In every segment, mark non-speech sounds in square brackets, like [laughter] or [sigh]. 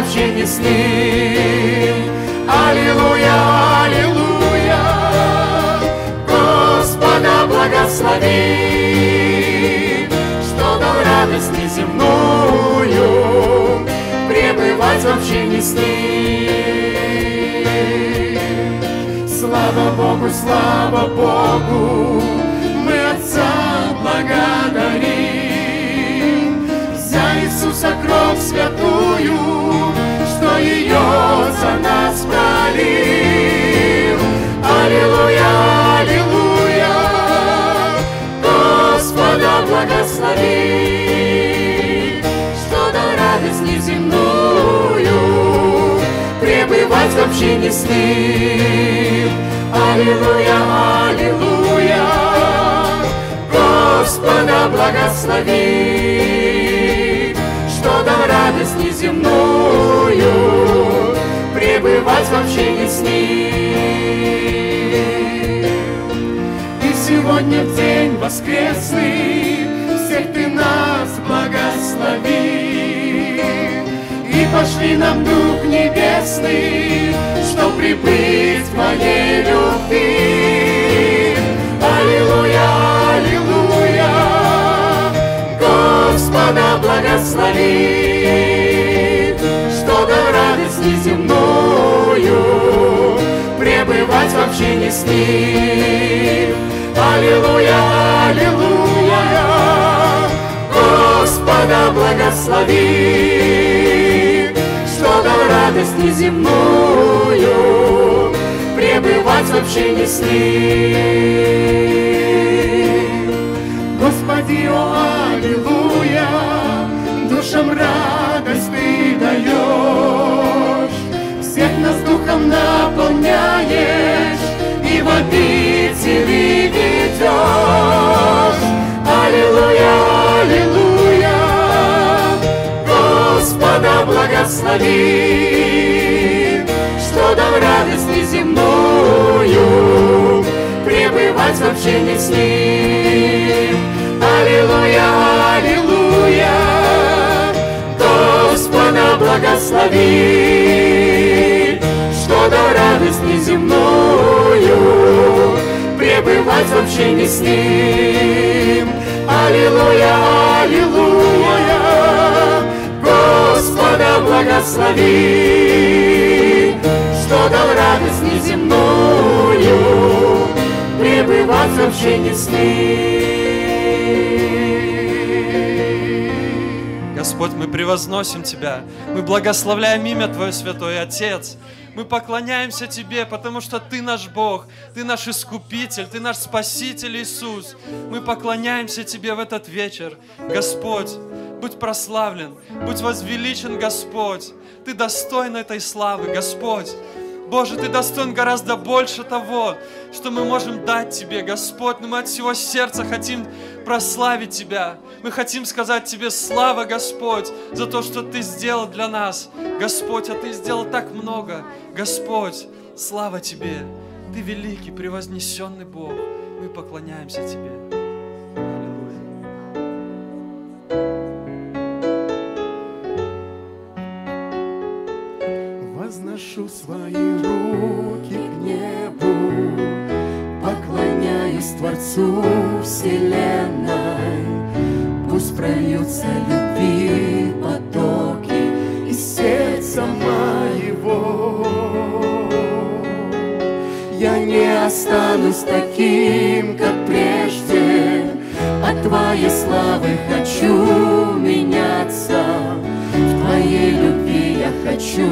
вообще не ним. Аллилуйя, аллилуйя, Господа благослови, что дал радость неземную, пребывать вообще не ним. Слава Богу, слава Богу, мы Отца благодарим за Иисуса кровь святую. Аллилуйя, аллилуйя, Господа благослови, что на радость неземную пребывать вообще не с Аллилуйя, аллилуйя, Господа благослови, что до радость неземную не бывать вообще не с ним. И сегодня в день воскресный всех ты нас благослови. И пошли нам Дух Небесный, что прибыть в моей любви. Аллилуйя, аллилуйя, Господа благослови радости земною, пребывать вообще не с Ним. Аллилуйя, аллилуйя, Господа благослови, что дал радость неземную, пребывать вообще не с Ним. Господи, о, аллилуйя, душам радость Ты даешь, духом наполняешь и в обители ведешь. Аллилуйя, аллилуйя, Господа благослови, что дам радость неземную пребывать в общении с Ним. Аллилуйя, аллилуйя, Господа благослови, спать в общении с Ним. Аллилуйя, аллилуйя, Господа благослови, что дал радость неземную пребывать вообще не с Ним. Господь, мы превозносим Тебя, мы благословляем имя Твое, Святой Отец, мы поклоняемся Тебе, потому что Ты наш Бог, Ты наш Искупитель, Ты наш Спаситель Иисус. Мы поклоняемся Тебе в этот вечер. Господь, будь прославлен, будь возвеличен, Господь. Ты достойна этой славы, Господь. Боже, Ты достоин гораздо больше того, что мы можем дать Тебе, Господь. Но мы от всего сердца хотим прославить Тебя. Мы хотим сказать Тебе слава, Господь, за то, что Ты сделал для нас. Господь, а Ты сделал так много. Господь, слава Тебе. Ты великий, превознесенный Бог. Мы поклоняемся Тебе. Аллилуйя. возношу свои руки к небу, поклоняюсь Творцу Вселенной. Пусть прольются любви потоки из сердца моего. Я не останусь таким, как прежде, от а Твоей славы хочу меняться в Твоей любви я хочу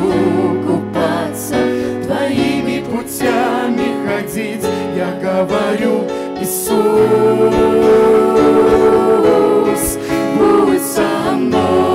купаться, твоими путями ходить, я говорю, Иисус, будь со мной.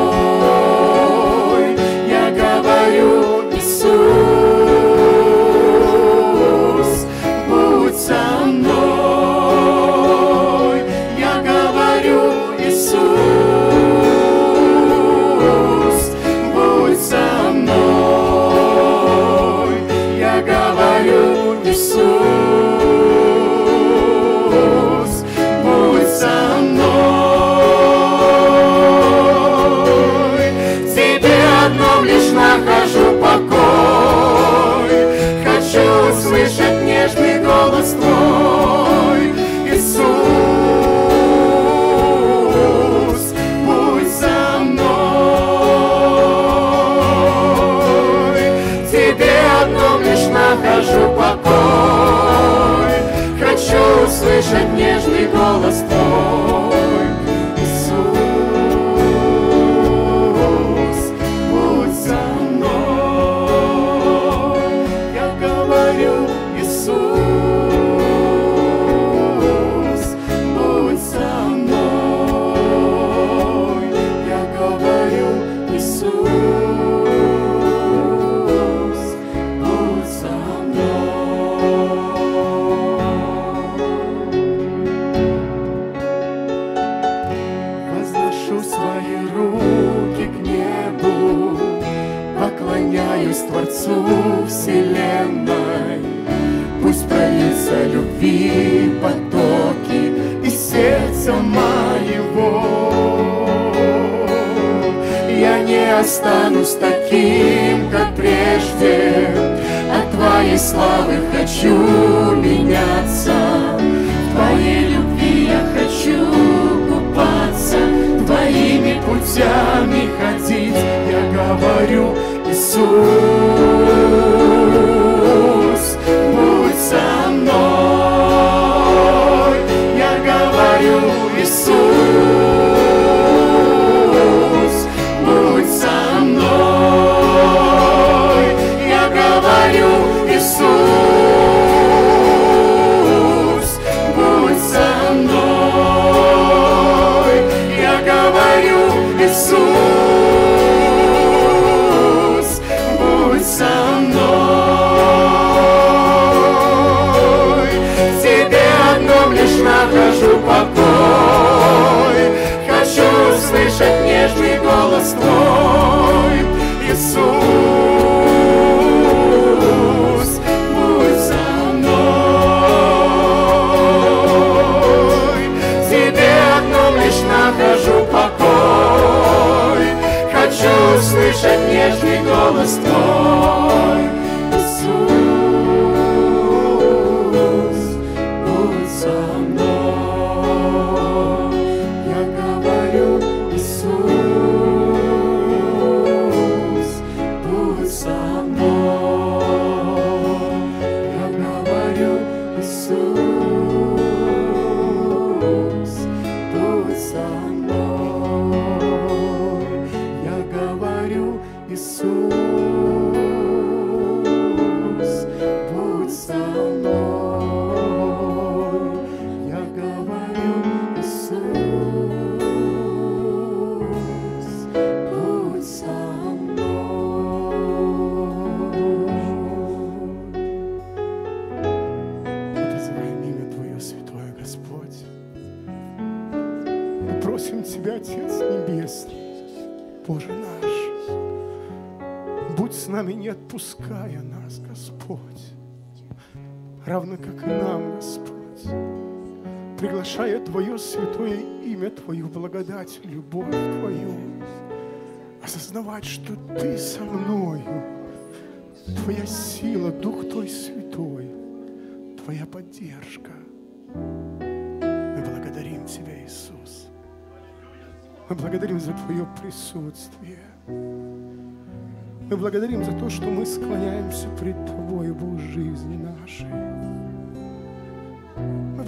приглашаю Твое святое имя, Твою благодать, любовь Твою, осознавать, что Ты со мною, Твоя сила, Дух Твой Святой, Твоя поддержка. Мы благодарим Тебя, Иисус. Мы благодарим за Твое присутствие. Мы благодарим за то, что мы склоняемся пред Тобой, Бог, жизни нашей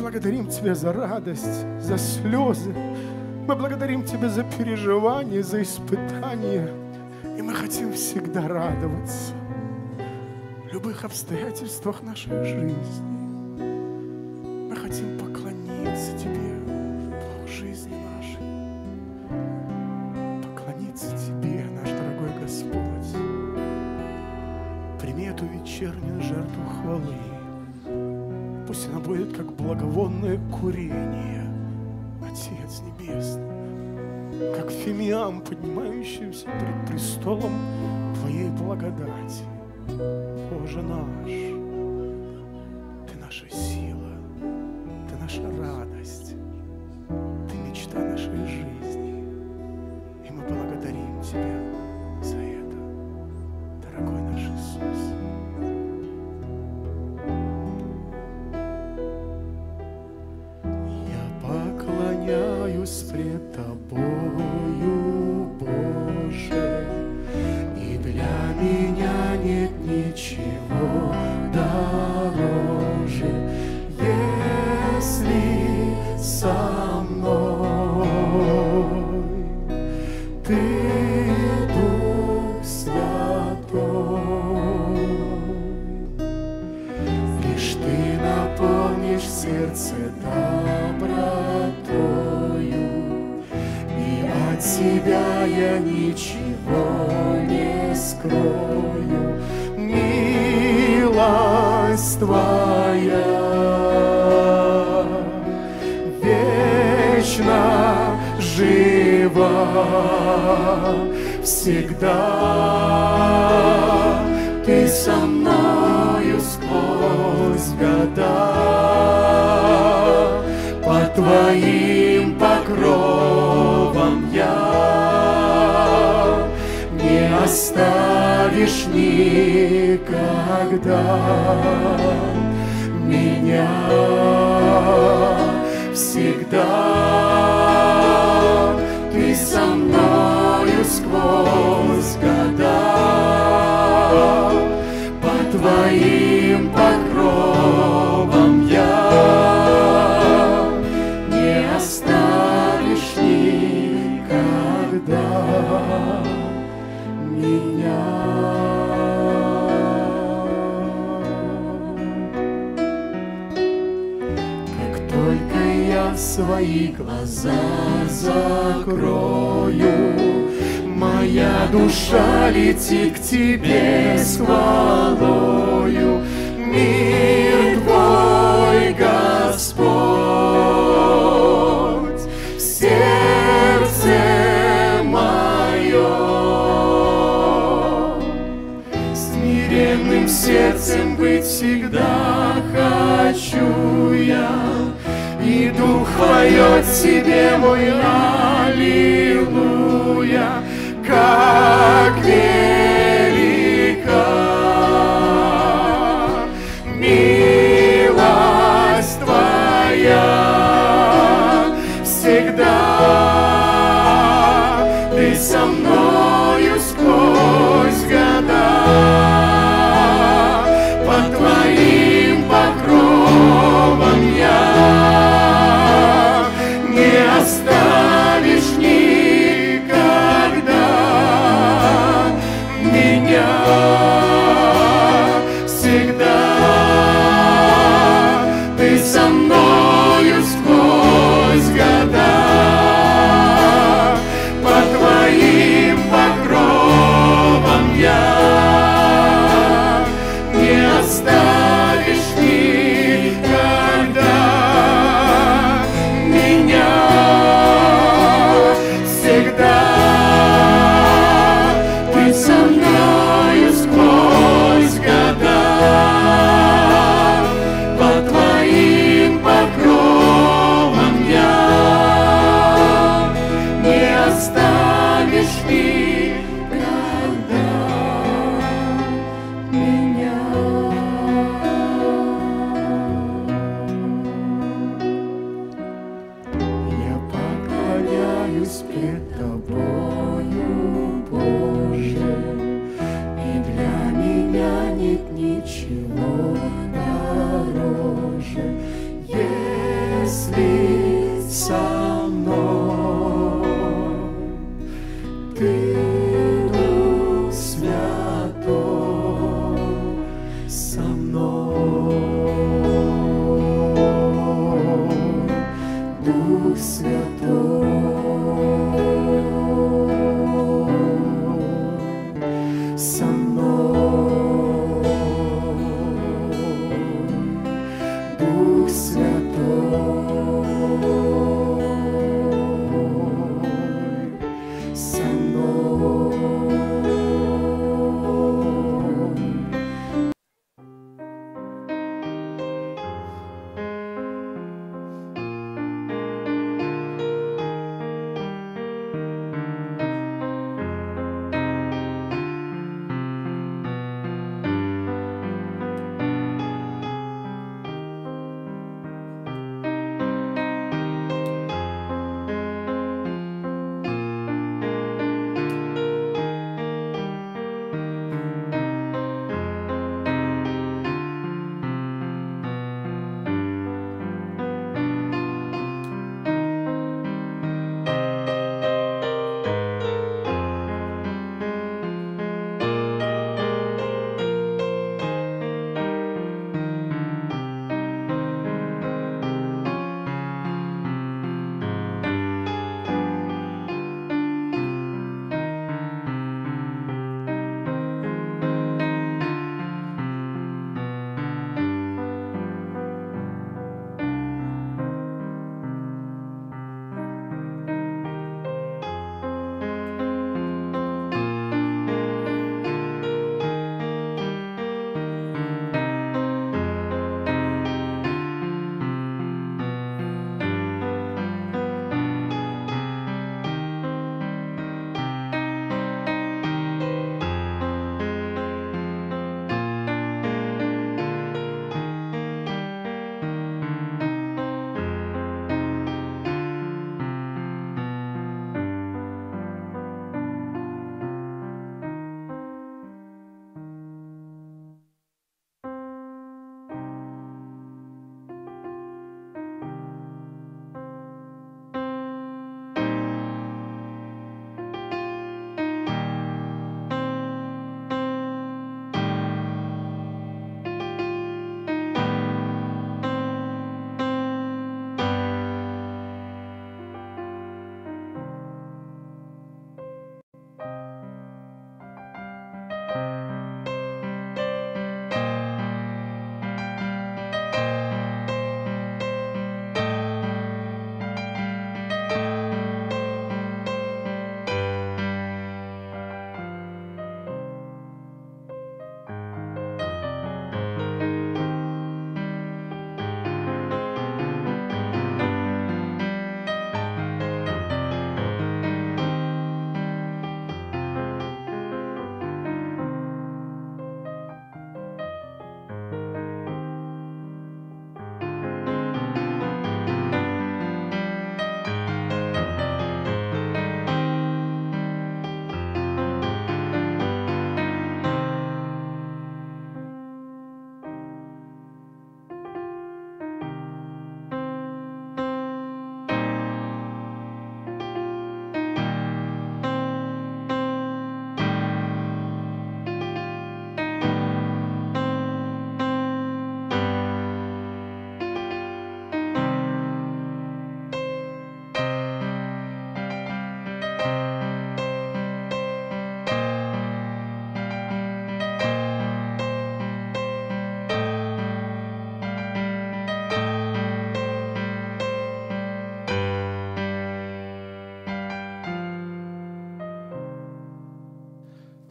благодарим Тебя за радость, за слезы. Мы благодарим Тебя за переживания, за испытания. И мы хотим всегда радоваться в любых обстоятельствах нашей жизни. нам, поднимающимся пред престолом Твоей благодати, Боже наш. свои глаза закрою. Моя душа летит к тебе с хвалою. Мир сердцем быть всегда хочу я. И дух поет себе мой аллилуйя, как верь.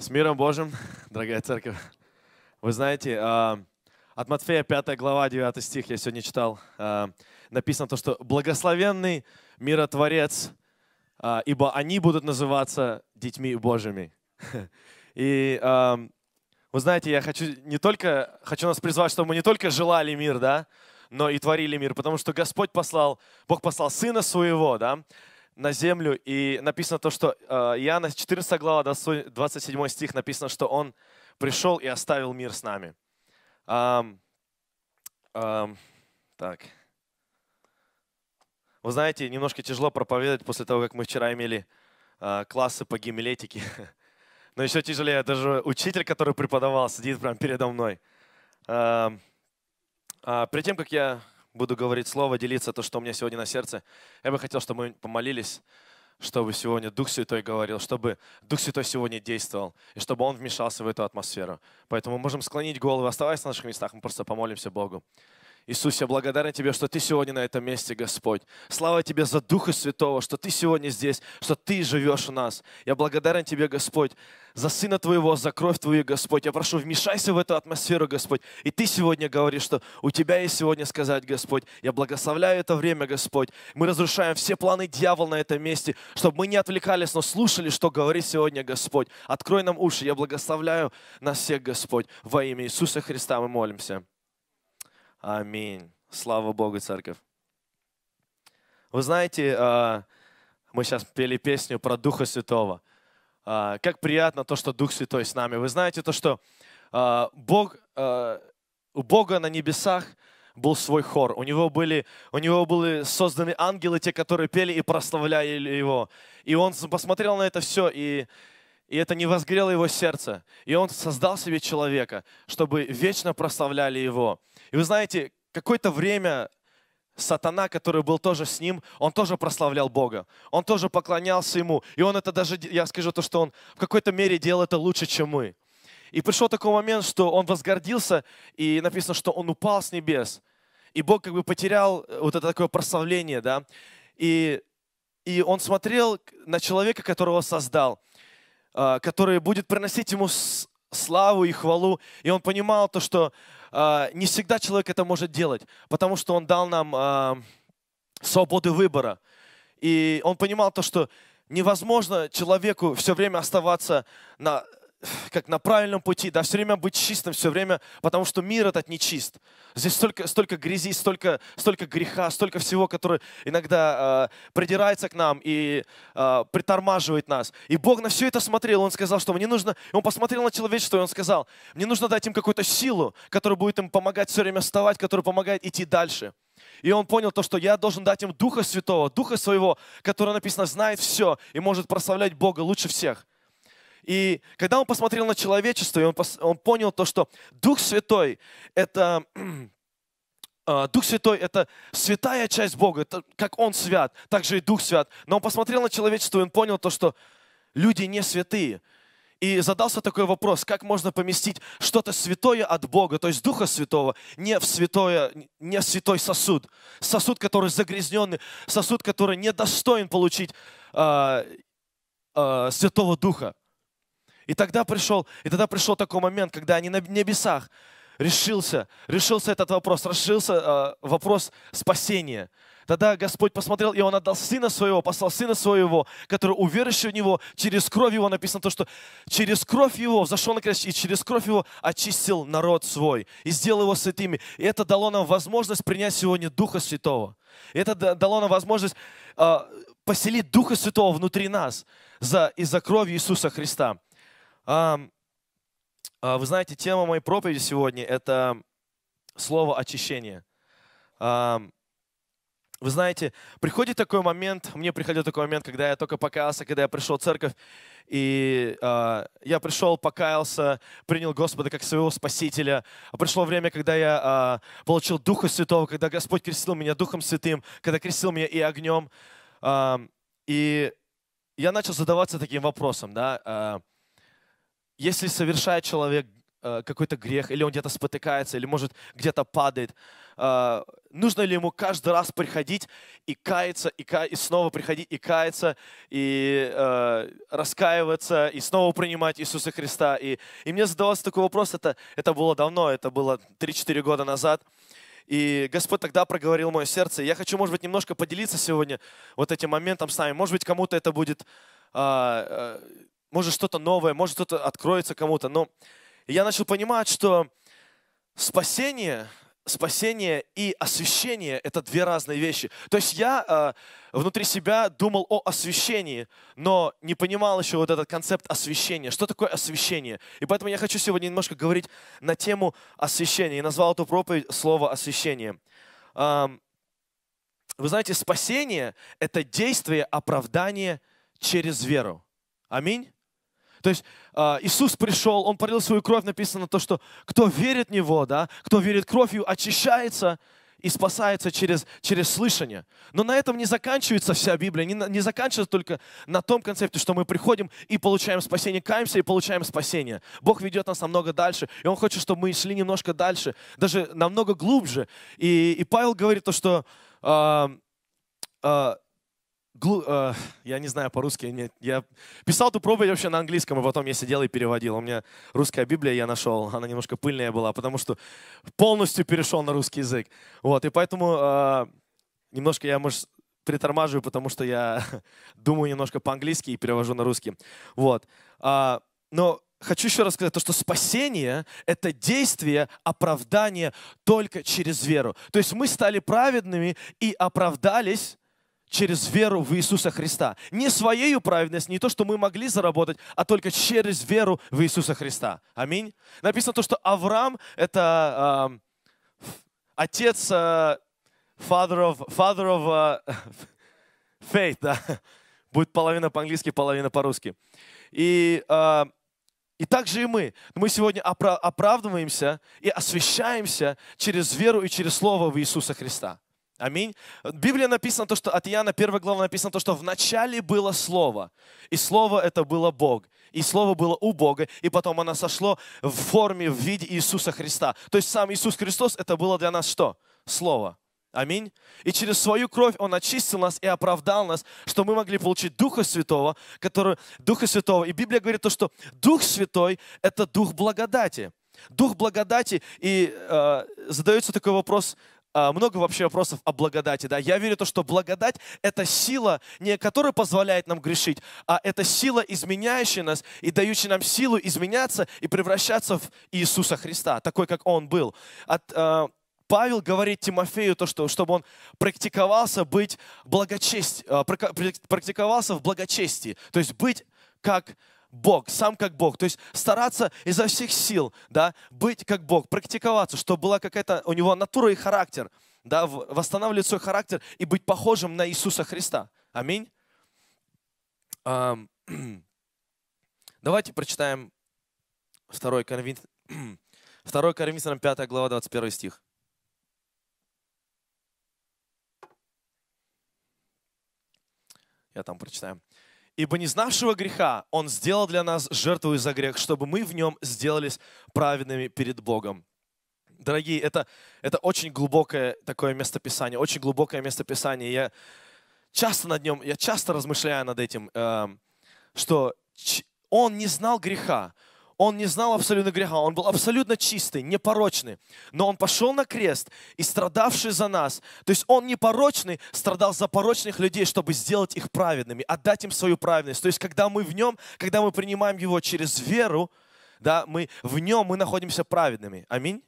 С миром Божьим, дорогая церковь. Вы знаете, а, от Матфея 5 глава 9 стих я сегодня читал. А, написано то, что «Благословенный миротворец, а, ибо они будут называться детьми Божьими». [laughs] И вы знаете, я хочу не только, хочу нас призвать, чтобы мы не только желали мир, да, но и творили мир, потому что Господь послал, Бог послал Сына Своего, да, на землю, и написано то, что э, Иоанна 14 глава, 27 стих, написано, что он пришел и оставил мир с нами. Um, um, так. Вы знаете, немножко тяжело проповедовать после того, как мы вчера имели uh, классы по гемилетике. [laughs] Но еще тяжелее, даже учитель, который преподавал, сидит прямо передо мной. Uh, uh, перед тем, как я буду говорить слово, делиться то, что у меня сегодня на сердце. Я бы хотел, чтобы мы помолились, чтобы сегодня Дух Святой говорил, чтобы Дух Святой сегодня действовал, и чтобы Он вмешался в эту атмосферу. Поэтому мы можем склонить голову, оставаясь на наших местах, мы просто помолимся Богу. Иисус, я благодарен Тебе, что Ты сегодня на этом месте, Господь. Слава Тебе за Духа Святого, что Ты сегодня здесь, что Ты живешь у нас. Я благодарен Тебе, Господь, за Сына Твоего, за кровь Твою, Господь. Я прошу, вмешайся в эту атмосферу, Господь. И Ты сегодня говоришь, что у Тебя есть сегодня сказать, Господь. Я благословляю это время, Господь. Мы разрушаем все планы дьявола на этом месте, чтобы мы не отвлекались, но слушали, что говорит сегодня Господь. Открой нам уши. Я благословляю нас всех, Господь. Во имя Иисуса Христа мы молимся. Аминь. Слава Богу, церковь. Вы знаете, а, мы сейчас пели песню про Духа Святого. А, как приятно то, что Дух Святой с нами. Вы знаете то, что а, Бог, у Бога на небесах был свой хор. У него были, у него были созданы ангелы, те, которые пели и прославляли его. И он посмотрел на это все, и и это не возгрело его сердце. И он создал себе человека, чтобы вечно прославляли его. И вы знаете, какое-то время сатана, который был тоже с ним, он тоже прославлял Бога. Он тоже поклонялся ему. И он это даже, я скажу то, что он в какой-то мере делал это лучше, чем мы. И пришел такой момент, что он возгордился, и написано, что он упал с небес. И Бог как бы потерял э, вот это такое прославление, да. И, и он смотрел на человека, которого создал. А, который будет приносить ему славу и хвалу. И он понимал то, что а, не всегда человек это может делать, потому что он дал нам а, свободы выбора. И он понимал то, что невозможно человеку все время оставаться на как на правильном пути, да, все время быть чистым, все время, потому что мир этот нечист. Здесь столько, столько грязи, столько, столько греха, столько всего, который иногда э, придирается к нам и э, притормаживает нас. И Бог на все это смотрел, Он сказал, что мне нужно, Он посмотрел на человечество, и Он сказал, мне нужно дать им какую-то силу, которая будет им помогать все время вставать, которая помогает идти дальше. И он понял то, что я должен дать им Духа Святого, Духа Своего, который написано знает все и может прославлять Бога лучше всех. И когда он посмотрел на человечество, и он, пос, он понял то, что Дух Святой — это... [clears throat] А, Дух Святой — это святая часть Бога, это как Он свят, так же и Дух свят. Но он посмотрел на человечество, и он понял то, что люди не святые. И задался такой вопрос, как можно поместить что-то святое от Бога, то есть Духа Святого, не в, святое, не в святой сосуд. Сосуд, который загрязненный, сосуд, который недостоин получить э, э, Святого Духа. И тогда пришел, и тогда пришел такой момент, когда они на небесах решился, решился этот вопрос, решился э, вопрос спасения. Тогда Господь посмотрел, и Он отдал Сына Своего, послал Сына Своего, который уверующий в Него, через кровь Его написано то, что через кровь Его взошел на крест, и через кровь Его очистил народ свой, и сделал его святыми. И это дало нам возможность принять сегодня Духа Святого. И это дало нам возможность э, поселить Духа Святого внутри нас за, из-за крови Иисуса Христа. А, вы знаете, тема моей проповеди сегодня — это слово «очищение». Вы знаете, приходит такой момент, мне приходил такой момент, когда я только покаялся, когда я пришел в церковь, и э, я пришел, покаялся, принял Господа как своего Спасителя. Пришло время, когда я э, получил Духа Святого, когда Господь крестил меня Духом Святым, когда крестил меня и огнем. Э, и я начал задаваться таким вопросом, да, э, если совершает человек э, какой-то грех, или он где-то спотыкается, или, может, где-то падает, э, нужно ли ему каждый раз приходить и каяться, и, ка... и снова приходить и каяться, и э, раскаиваться, и снова принимать Иисуса Христа. И, и мне задавался такой вопрос, это, это было давно, это было 3-4 года назад. И Господь тогда проговорил мое сердце. я хочу, может быть, немножко поделиться сегодня вот этим моментом с нами. Может быть, кому-то это будет э, э может что-то новое, может что-то откроется кому-то. Но я начал понимать, что спасение, спасение и освящение – это две разные вещи. То есть я э, внутри себя думал о освящении, но не понимал еще вот этот концепт освящения. Что такое освящение? И поэтому я хочу сегодня немножко говорить на тему освящения. И назвал эту проповедь слово «освящение». Эм, вы знаете, спасение – это действие оправдания через веру. Аминь. То есть а, Иисус пришел, Он пролил свою кровь, написано то, что кто верит в Него, да, кто верит кровью, очищается и спасается через, через слышание. Но на этом не заканчивается вся Библия, не, не заканчивается только на том концепте, что мы приходим и получаем спасение, каемся и получаем спасение. Бог ведет нас намного дальше, и Он хочет, чтобы мы шли немножко дальше, даже намного глубже. И, и Павел говорит то, что э, э, Глу, э, я не знаю по-русски, нет. Я писал эту проповедь вообще на английском, и а потом я сидел и переводил. У меня русская Библия я нашел, она немножко пыльная была, потому что полностью перешел на русский язык. Вот, и поэтому э, немножко я, может, притормаживаю, потому что я [laughs] думаю немножко по-английски и перевожу на русский. Вот. Э, но хочу еще раз сказать, то, что спасение — это действие оправдания только через веру. То есть мы стали праведными и оправдались через веру в Иисуса Христа. Не своею праведность, не то, что мы могли заработать, а только через веру в Иисуса Христа. Аминь. Написано то, что Авраам — это э, отец, э, father of, father of э, [laughs] faith, да? Будет половина по-английски, половина по-русски. И, э, и так же и мы. Мы сегодня оправдываемся и освящаемся через веру и через Слово в Иисуса Христа. Аминь. Библия написано то, что от Иоанна 1 глава написано то, что в начале было Слово, и Слово это было Бог, и Слово было у Бога, и потом оно сошло в форме, в виде Иисуса Христа. То есть сам Иисус Христос это было для нас что? Слово. Аминь. И через свою кровь Он очистил нас и оправдал нас, что мы могли получить Духа Святого, который, Духа Святого. И Библия говорит то, что Дух Святой – это Дух благодати. Дух благодати. И э, задается такой вопрос, а, много вообще вопросов о благодати. Да? Я верю в то, что благодать — это сила, не которая позволяет нам грешить, а это сила, изменяющая нас и дающая нам силу изменяться и превращаться в Иисуса Христа, такой, как Он был. От, э, Павел говорит Тимофею то, что, чтобы он практиковался быть благочесть, а, практиковался в благочестии, то есть быть как Бог, сам как Бог. То есть стараться изо всех сил, да, быть как Бог, практиковаться, чтобы была какая-то у него натура и характер, да, восстанавливать свой характер и быть похожим на Иисуса Христа. Аминь. [clears throat] Давайте прочитаем 2 [clears throat] Коринфянам, 2 Коринфянам 5 глава 21 стих. Я там прочитаю. Ибо не знавшего греха Он сделал для нас жертву из за грех, чтобы мы в нем сделались праведными перед Богом. Дорогие, это, это очень глубокое такое местописание, очень глубокое местописание. Я часто над нем, я часто размышляю над этим, эм, что он не знал греха. Он не знал абсолютно греха, он был абсолютно чистый, непорочный. Но он пошел на крест и страдавший за нас, то есть он непорочный, страдал за порочных людей, чтобы сделать их праведными, отдать им свою праведность. То есть когда мы в нем, когда мы принимаем его через веру, да, мы в нем, мы находимся праведными. Аминь.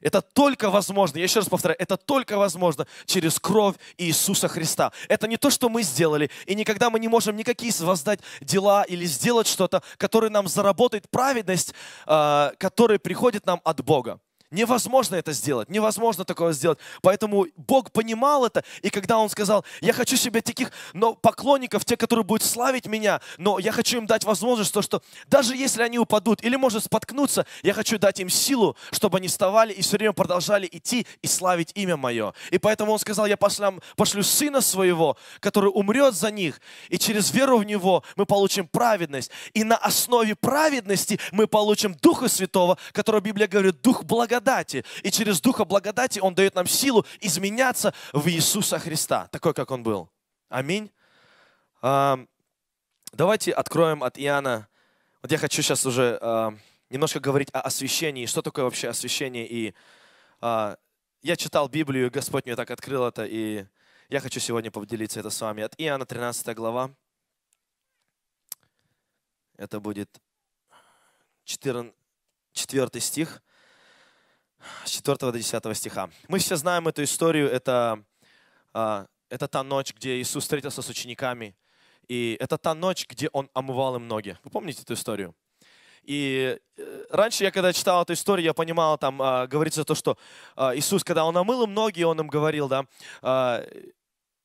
Это только возможно, я еще раз повторяю, это только возможно через кровь Иисуса Христа. Это не то, что мы сделали, и никогда мы не можем никакие воздать дела или сделать что-то, которое нам заработает праведность, э, которая приходит нам от Бога. Невозможно это сделать, невозможно такое сделать. Поэтому Бог понимал это, и когда Он сказал, я хочу себе таких но поклонников, те, которые будут славить меня, но я хочу им дать возможность, то, что даже если они упадут или, может, споткнуться, я хочу дать им силу, чтобы они вставали и все время продолжали идти и славить имя Мое. И поэтому Он сказал, я пошлю, пошлю Сына Своего, который умрет за них, и через веру в Него мы получим праведность. И на основе праведности мы получим Духа Святого, который Библия говорит, Дух благодати благодати. И через Духа благодати Он дает нам силу изменяться в Иисуса Христа, такой, как Он был. Аминь. А, давайте откроем от Иоанна. Вот я хочу сейчас уже а, немножко говорить о освящении. Что такое вообще освящение? И а, я читал Библию, Господь мне так открыл это, и я хочу сегодня поделиться это с вами. От Иоанна 13 глава. Это будет 4, 4 стих с 4 до 10 стиха. Мы все знаем эту историю. Это, а, это та ночь, где Иисус встретился с учениками. И это та ночь, где Он омывал им ноги. Вы помните эту историю? И э, раньше я, когда читал эту историю, я понимал, там э, говорится то, что э, Иисус, когда Он омыл им ноги, Он им говорил, да,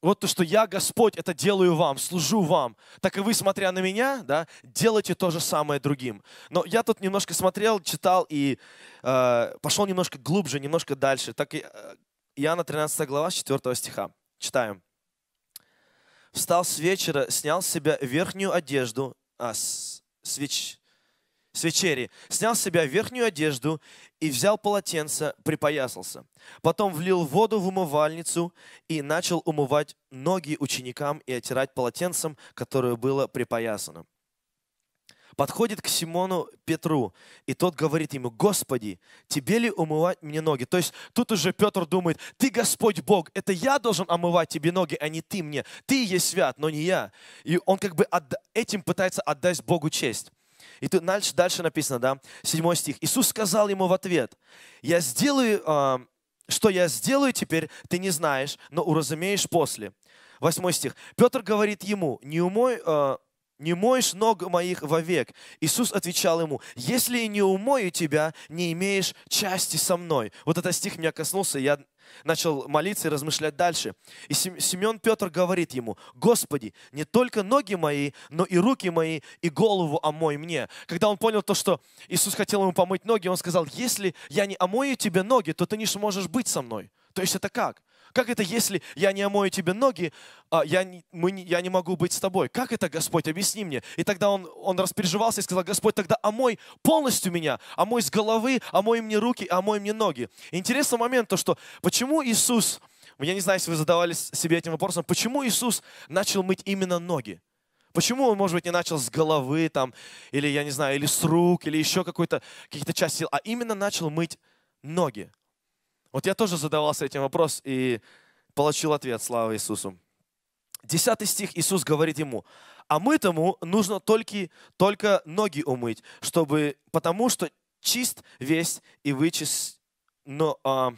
вот то, что я, Господь, это делаю вам, служу вам, так и вы, смотря на меня, да, делайте то же самое другим. Но я тут немножко смотрел, читал и э, пошел немножко глубже, немножко дальше. Так и, э, Иоанна 13 глава, 4 стиха. Читаем. «Встал с вечера, снял с себя верхнюю одежду, а, с, свеч, с вечери, снял с себя верхнюю одежду и взял полотенце, припоясался. Потом влил воду в умывальницу и начал умывать ноги ученикам и отирать полотенцем, которое было припоясано. Подходит к Симону Петру, и тот говорит ему, «Господи, тебе ли умывать мне ноги?» То есть тут уже Петр думает, «Ты Господь Бог, это я должен омывать тебе ноги, а не ты мне. Ты есть свят, но не я». И он как бы этим пытается отдать Богу честь. И тут дальше, дальше написано, да, 7 стих. Иисус сказал ему в ответ, я сделаю, э, что я сделаю теперь, ты не знаешь, но уразумеешь после. 8 стих. Петр говорит ему, не умой, э, не моешь ног моих вовек. Иисус отвечал ему, если не умою тебя, не имеешь части со мной. Вот этот стих меня коснулся, я начал молиться и размышлять дальше. И Симеон Петр говорит ему, «Господи, не только ноги мои, но и руки мои, и голову омой мне». Когда он понял то, что Иисус хотел ему помыть ноги, он сказал, «Если я не омою тебе ноги, то ты не сможешь быть со мной». То есть это как? Как это, если я не омою тебе ноги, а я не, мы не, я не могу быть с тобой? Как это, Господь, объясни мне? И тогда он, он распереживался и сказал, Господь, тогда омой полностью меня, омой с головы, омой мне руки, омой мне ноги. Интересный момент то, что почему Иисус, я не знаю, если вы задавались себе этим вопросом, почему Иисус начал мыть именно ноги? Почему он, может быть, не начал с головы там, или, я не знаю, или с рук, или еще какой-то, какие то части тела, а именно начал мыть ноги? Вот я тоже задавался этим вопрос и получил ответ, слава Иисусу. Десятый стих Иисус говорит ему, а мы тому нужно только, только ноги умыть, чтобы, потому что чист весь и вычист, но, а,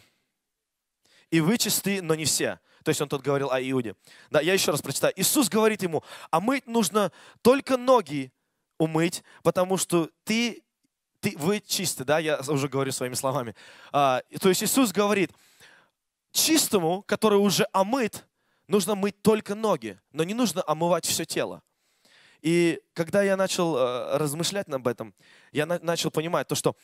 и вычисты, но не все. То есть он тут говорил о Иуде. Да, я еще раз прочитаю. Иисус говорит ему, а мыть нужно только ноги умыть, потому что ты ты, вы чисты, да, я уже говорю своими словами. А, то есть Иисус говорит, чистому, который уже омыт, нужно мыть только ноги, но не нужно омывать все тело. И когда я начал э, размышлять об этом, я на, начал понимать то, что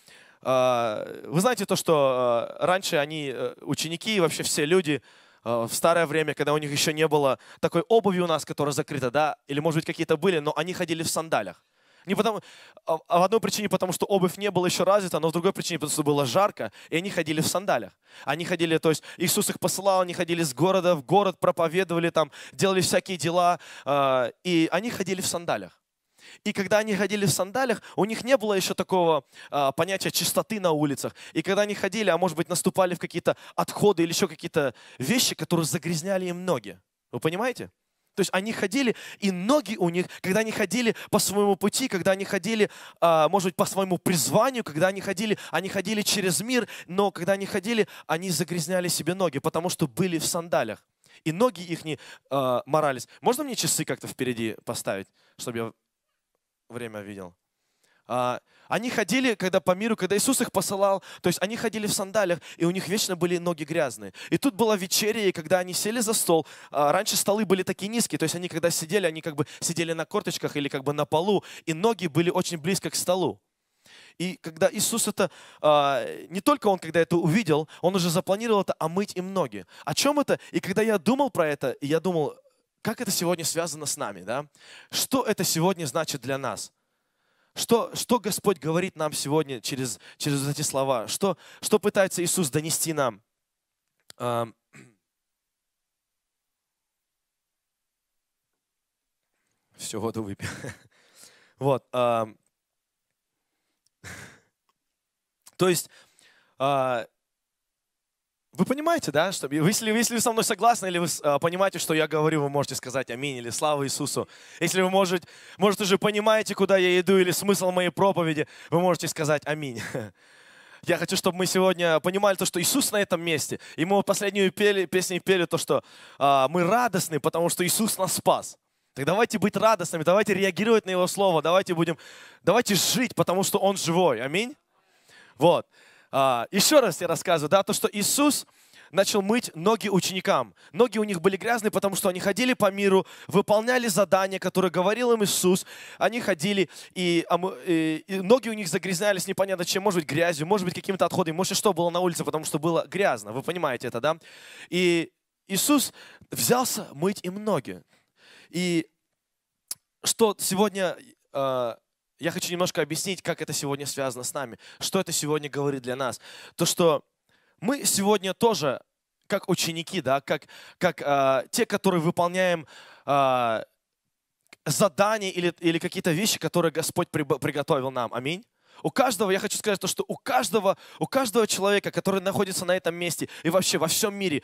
э, вы знаете то, что э, раньше они э, ученики и вообще все люди а, в старое время, когда у них еще не было такой обуви у нас, которая закрыта, да, или может быть какие-то были, но они ходили в сандалях. Не потому, а, а в одной причине, потому что обувь не была еще развита, но в другой причине, потому что было жарко, и они ходили в сандалях. Они ходили, то есть Иисус их посылал, они ходили с города в город, проповедовали там, делали всякие дела, а, и они ходили в сандалях. И когда они ходили в сандалях, у них не было еще такого а, понятия чистоты на улицах. И когда они ходили, а может быть наступали в какие-то отходы или еще какие-то вещи, которые загрязняли им ноги. Вы понимаете? То есть они ходили, и ноги у них, когда они ходили по своему пути, когда они ходили, а, может быть, по своему призванию, когда они ходили, они ходили через мир, но когда они ходили, они загрязняли себе ноги, потому что были в сандалях. И ноги их не а, морались. Можно мне часы как-то впереди поставить, чтобы я время видел? А, они ходили, когда по миру, когда Иисус их посылал, то есть они ходили в сандалях, и у них вечно были ноги грязные. И тут была вечеря, и когда они сели за стол, а, раньше столы были такие низкие, то есть они когда сидели, они как бы сидели на корточках или как бы на полу, и ноги были очень близко к столу. И когда Иисус это, а, не только Он, когда это увидел, Он уже запланировал это омыть им ноги. О чем это? И когда я думал про это, я думал, как это сегодня связано с нами, да? Что это сегодня значит для нас? Что, что Господь говорит нам сегодня через, через эти слова? Что, что пытается Иисус донести нам? [clears throat] Все воду выпил. [laughs] Вот. [laughs] То есть а, вы понимаете, да, что если, если вы со мной согласны, или вы а, понимаете, что я говорю, вы можете сказать аминь или слава Иисусу. Если вы может, может, уже понимаете, куда я иду, или смысл моей проповеди, вы можете сказать аминь. [laughs] Я хочу, чтобы мы сегодня понимали то, что Иисус на этом месте. И мы последнюю пели, песню пели то, что а, мы радостны, потому что Иисус нас спас. Так давайте быть радостными, давайте реагировать на Его Слово, давайте будем, давайте жить, потому что Он живой. Аминь. Вот. А, еще раз я рассказываю, да, то, что Иисус начал мыть ноги ученикам. Ноги у них были грязные, потому что они ходили по миру, выполняли задания, которые говорил им Иисус. Они ходили, и, а и, и ноги у них загрязнялись непонятно чем, может быть, грязью, может быть, какими-то отходами, может, что было на улице, потому что было грязно. Вы понимаете это, да? И Иисус взялся мыть им ноги. И что сегодня э, я хочу немножко объяснить, как это сегодня связано с нами, что это сегодня говорит для нас. То, что мы сегодня тоже, как ученики, да, как, как э, те, которые выполняем э, задания или, или какие-то вещи, которые Господь при, приготовил нам. Аминь. У каждого, я хочу сказать то, что у каждого, у каждого человека, который находится на этом месте и вообще во всем мире,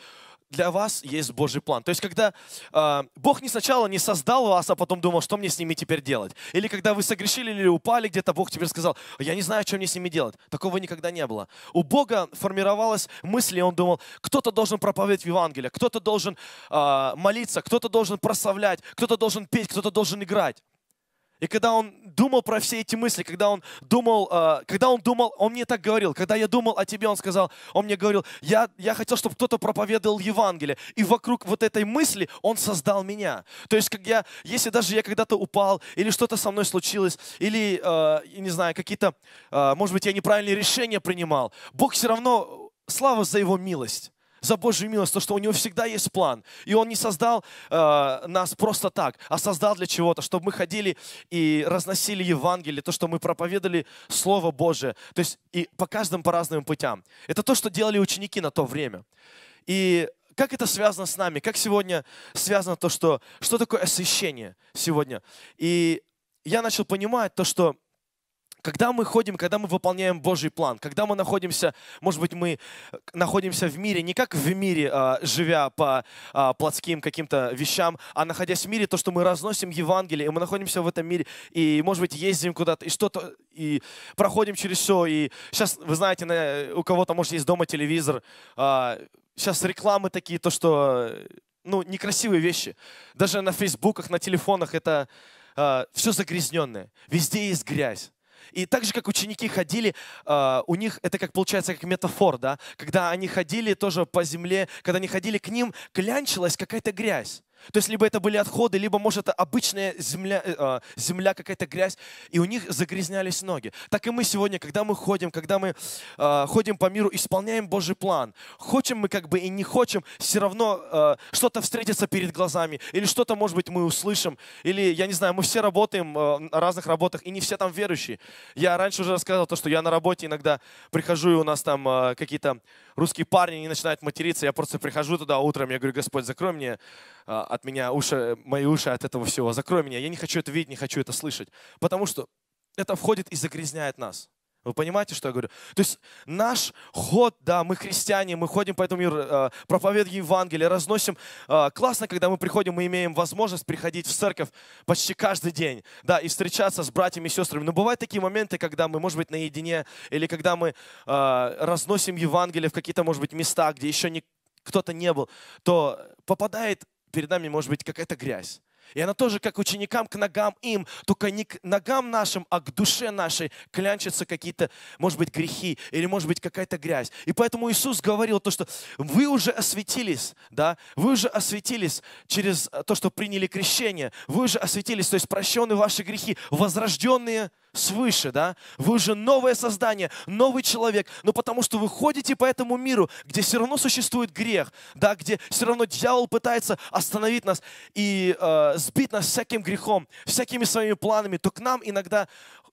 для вас есть Божий план. То есть, когда э, Бог не сначала не создал вас, а потом думал, что мне с ними теперь делать. Или когда вы согрешили или упали где-то, Бог теперь сказал, я не знаю, что мне с ними делать. Такого никогда не было. У Бога формировалась мысль, и Он думал, кто-то должен проповедовать Евангелие, кто-то должен э, молиться, кто-то должен прославлять, кто-то должен петь, кто-то должен играть. И когда он думал про все эти мысли, когда он думал, э, когда он думал, он мне так говорил, когда я думал о тебе, он сказал, он мне говорил, я, я хотел, чтобы кто-то проповедовал Евангелие. И вокруг вот этой мысли он создал меня. То есть, как я, если даже я когда-то упал, или что-то со мной случилось, или, э, не знаю, какие-то, э, может быть, я неправильные решения принимал, Бог все равно, слава за Его милость за Божью милость, то, что у него всегда есть план. И он не создал э, нас просто так, а создал для чего-то, чтобы мы ходили и разносили Евангелие, то, что мы проповедовали Слово Божие. То есть и по каждым по разным путям. Это то, что делали ученики на то время. И как это связано с нами? Как сегодня связано то, что, что такое освящение сегодня? И я начал понимать то, что когда мы ходим, когда мы выполняем Божий план, когда мы находимся, может быть, мы находимся в мире, не как в мире, а, живя по а, плотским каким-то вещам, а находясь в мире, то, что мы разносим Евангелие, и мы находимся в этом мире, и, может быть, ездим куда-то, и что-то, и проходим через все, и сейчас, вы знаете, у кого-то, может, есть дома телевизор, сейчас а, рекламы такие, то, что, ну, некрасивые вещи. Даже на фейсбуках, на телефонах это все загрязненное. Везде есть грязь. И так же, как ученики ходили, а, у них это как получается как метафор, да? Когда они ходили тоже по земле, когда они ходили к ним, клянчилась какая-то грязь. То есть либо это были отходы, либо, может, это обычная земля, э, а, земля какая-то грязь, и у них загрязнялись ноги. Так и мы сегодня, когда мы ходим, когда мы а, ходим по миру, исполняем Божий план. Хочем мы как бы и не хочем, все равно а, что-то встретится перед глазами, или что-то, может быть, мы услышим, или, я не знаю, мы все работаем на разных работах, и не все там верующие. Я раньше уже рассказывал то, что я на работе иногда прихожу, и у нас там какие-то русские парни, они начинают материться. Я просто прихожу туда утром, я говорю, Господь, закрой мне а, от меня уши, мои уши от этого всего. Закрой меня. Я не хочу это видеть, не хочу это слышать. Потому что это входит и загрязняет нас. Вы понимаете, что я говорю? То есть наш ход, да, мы христиане, мы ходим по этому миру, э, проповедуем Евангелие, разносим. Э, классно, когда мы приходим, мы имеем возможность приходить в церковь почти каждый день, да, и встречаться с братьями и сестрами. Но бывают такие моменты, когда мы, может быть, наедине, или когда мы э, разносим Евангелие в какие-то, может быть, места, где еще не, кто-то не был, то попадает перед нами, может быть, какая-то грязь. И она тоже, как ученикам, к ногам им, только не к ногам нашим, а к душе нашей клянчатся какие-то, может быть, грехи или, может быть, какая-то грязь. И поэтому Иисус говорил то, что вы уже осветились, да, вы уже осветились через то, что приняли крещение, вы уже осветились, то есть прощены ваши грехи, возрожденные – свыше, да? Вы уже новое создание, новый человек. Но потому что вы ходите по этому миру, где все равно существует грех, да, где все равно дьявол пытается остановить нас и э, сбить нас всяким грехом, всякими своими планами, то к нам иногда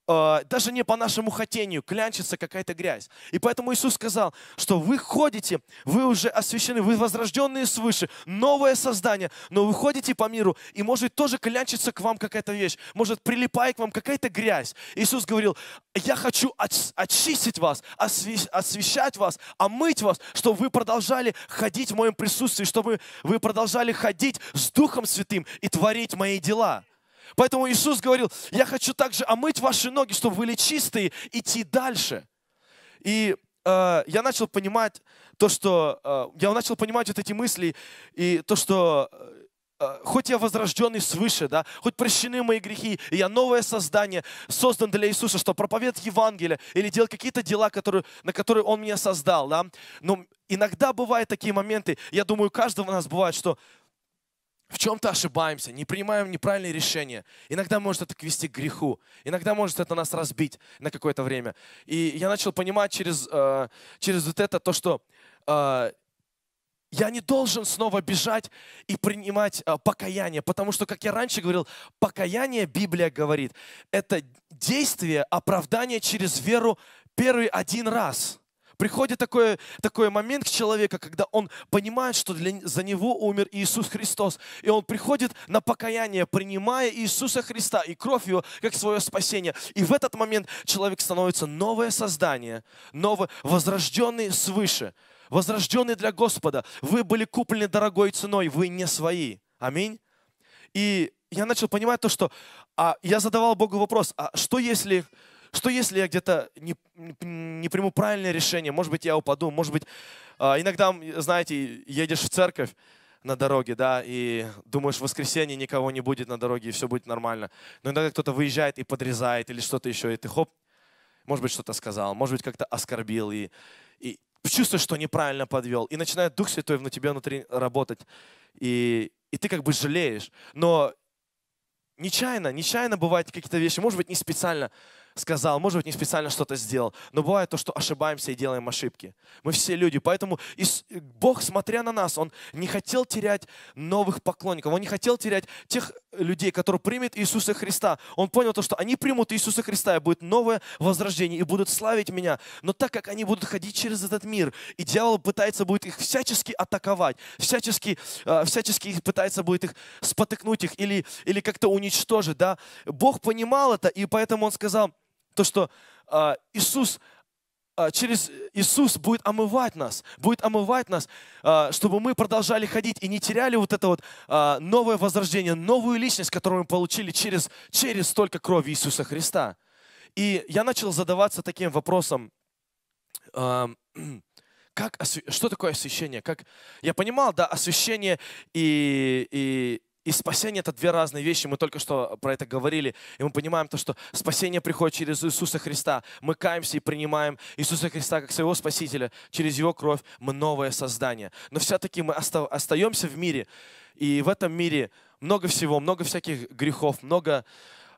а, даже не по нашему хотению клянчится какая-то грязь. И поэтому Иисус сказал, что вы ходите, вы уже освящены, вы возрожденные свыше, новое создание, но вы ходите по миру, и может тоже клянчится к вам какая-то вещь, может прилипает к вам какая-то грязь. Иисус говорил, я хочу очистить вас, освещать вас, омыть вас, чтобы вы продолжали ходить в моем присутствии, чтобы вы продолжали ходить с Духом Святым и творить мои дела. Поэтому Иисус говорил, я хочу также омыть ваши ноги, чтобы были чистые, идти дальше. И э, я начал понимать то, что... Э, я начал понимать вот эти мысли и то, что э, э, хоть я возрожденный свыше, да, хоть прощены мои грехи, и я новое создание, создан для Иисуса, что проповедовать Евангелие или делать какие-то дела, которые, на которые Он меня создал, да. Но иногда бывают такие моменты, я думаю, у каждого у нас бывает, что в чем-то ошибаемся, не принимаем неправильные решения. Иногда может это вести к греху, иногда может это нас разбить на какое-то время. И я начал понимать через, э, через вот это то, что э, я не должен снова бежать и принимать э, покаяние, потому что, как я раньше говорил, покаяние, Библия говорит, это действие оправдания через веру первый один раз – Приходит такой, такой момент к человеку, когда он понимает, что для, за него умер Иисус Христос. И он приходит на покаяние, принимая Иисуса Христа и кровь его, как свое спасение. И в этот момент человек становится новое создание, новый, возрожденный свыше, возрожденный для Господа. Вы были куплены дорогой ценой, вы не свои. Аминь. И я начал понимать то, что а, я задавал Богу вопрос, а что если что если я где-то не, не приму правильное решение? Может быть, я упаду, может быть, а, иногда, знаете, едешь в церковь на дороге, да, и думаешь, в воскресенье никого не будет на дороге, и все будет нормально. Но иногда кто-то выезжает и подрезает, или что-то еще, и ты хоп, может быть, что-то сказал, может быть, как-то оскорбил, и, и чувствуешь, что неправильно подвел, и начинает Дух Святой внутри тебя внутри работать, и, и ты как бы жалеешь. Но нечаянно, нечаянно бывают какие-то вещи, может быть, не специально, сказал, может быть, не специально что-то сделал. Но бывает то, что ошибаемся и делаем ошибки. Мы все люди. Поэтому э, Бог, смотря на нас, Он не хотел терять новых поклонников. Он не хотел терять тех э, людей, которые примут Иисуса Христа. Он понял то, что они примут Иисуса Христа, и будет новое возрождение, и будут славить Меня. Но так как они будут ходить через этот мир, и дьявол пытается будет их всячески атаковать, всячески, э, всячески пытается будет их спотыкнуть их или, или как-то уничтожить, да, Бог понимал это, и поэтому Он сказал, то, что э, Иисус а, через Иисус будет омывать нас, будет омывать нас, а, чтобы мы продолжали ходить и не теряли вот это вот новое возрождение, новую личность, которую мы получили через, через столько крови Иисуса Христа. И я начал задаваться таким вопросом, [clears throat] как, что такое освящение? Как, я понимал, да, освящение и, и, и спасение — это две разные вещи. Мы только что про это говорили. И мы понимаем то, что спасение приходит через Иисуса Христа. Мы каемся и принимаем Иисуса Христа как своего Спасителя. Через Его кровь мы новое создание. Но все-таки мы оста остаемся в мире. И в этом мире много всего, много всяких грехов, много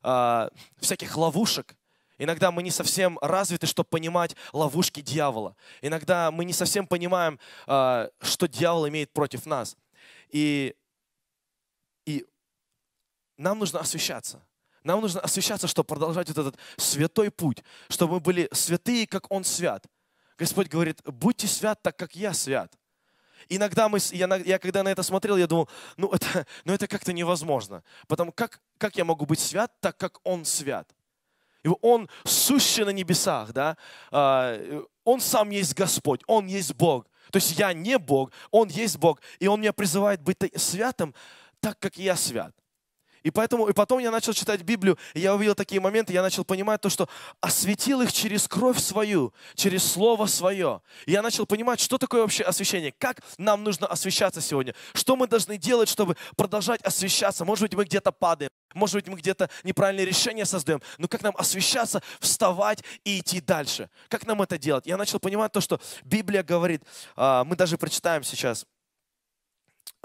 э, всяких ловушек. Иногда мы не совсем развиты, чтобы понимать ловушки дьявола. Иногда мы не совсем понимаем, э, что дьявол имеет против нас. И и нам нужно освещаться. Нам нужно освещаться, чтобы продолжать вот этот святой путь, чтобы мы были святые, как Он свят. Господь говорит, будьте свят, так как я свят. Иногда мы, я, я когда на это смотрел, я думал, ну это, ну это как-то невозможно. Потому как, как я могу быть свят, так как Он свят? И он сущий на небесах, да? А, он сам есть Господь, Он есть Бог. То есть я не Бог, Он есть Бог. И Он меня призывает быть святым, так, как я свят. И поэтому, и потом я начал читать Библию, и я увидел такие моменты, я начал понимать то, что осветил их через кровь свою, через слово свое. И я начал понимать, что такое вообще освящение, как нам нужно освещаться сегодня, что мы должны делать, чтобы продолжать освещаться. Может быть, мы где-то падаем, может быть, мы где-то неправильные решения создаем, но как нам освещаться, вставать и идти дальше? Как нам это делать? Я начал понимать то, что Библия говорит, а, мы даже прочитаем сейчас, [clears throat]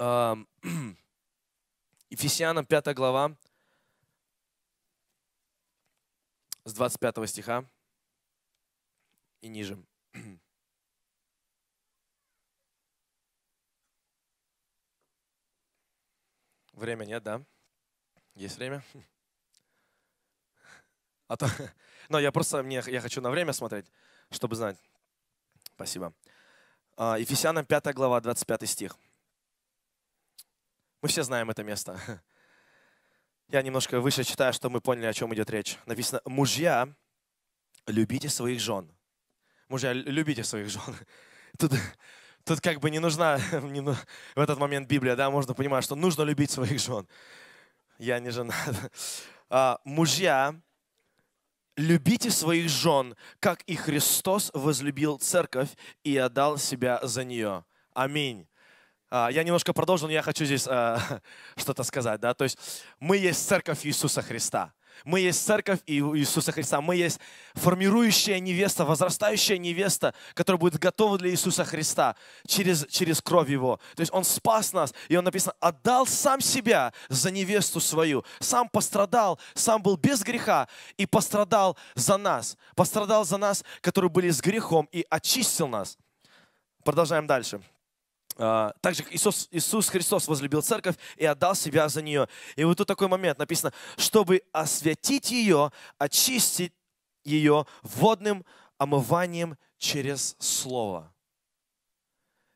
Ефесянам 5 глава, с 25 стиха и ниже. [clears throat] Время нет, да? Есть время? [laughs] А то, [laughs] но я просто мне, я хочу на время смотреть, чтобы знать. Спасибо. А, Ефесянам 5 глава, 25 стих. Мы все знаем это место. [laughs] Я немножко выше читаю, что мы поняли, о чем идет речь. Написано, мужья, любите своих жен. Мужья, любите своих жен. [laughs] Тут, тут как бы не нужна [laughs] не, ну, в этот момент Библия, да, можно понимать, что нужно любить своих жен. Я не жена. А, мужья, любите своих жен, как и Христос возлюбил церковь и отдал себя за нее. Аминь. А, я немножко продолжу, но я хочу здесь а, [laughs] что-то сказать. Да? То есть мы есть церковь Иисуса Христа. Мы есть церковь Иисуса Христа. Мы есть формирующая невеста, возрастающая невеста, которая будет готова для Иисуса Христа через, через кровь Его. То есть Он спас нас, и Он написано, отдал сам себя за невесту свою. Сам пострадал, сам был без греха и пострадал за нас. Пострадал за нас, которые были с грехом и очистил нас. Продолжаем дальше. А, так же Иисус, Иисус Христос возлюбил церковь и отдал себя за нее. И вот тут такой момент написано, чтобы освятить ее, очистить ее водным омыванием через Слово.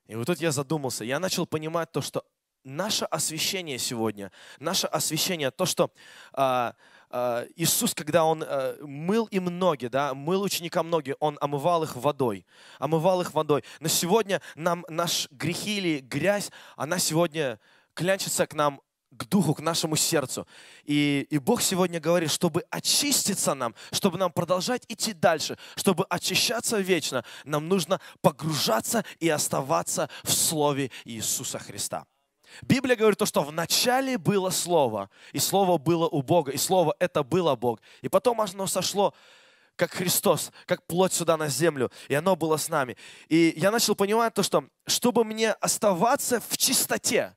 И вот тут я задумался, я начал понимать то, что наше освящение сегодня, наше освящение, то, что а, Э, Иисус, когда Он э, мыл им ноги, да, мыл ученикам ноги, Он омывал их водой, омывал их водой. Но сегодня нам наш грехи или грязь, она сегодня клянчится к нам к духу, к нашему сердцу. И, и Бог сегодня говорит, чтобы очиститься нам, чтобы нам продолжать идти дальше, чтобы очищаться вечно, нам нужно погружаться и оставаться в Слове Иисуса Христа. Библия говорит то, что в начале было Слово, и Слово было у Бога, и Слово это было Бог. И потом оно сошло, как Христос, как плоть сюда на землю, и оно было с нами. И я начал понимать то, что чтобы мне оставаться в чистоте,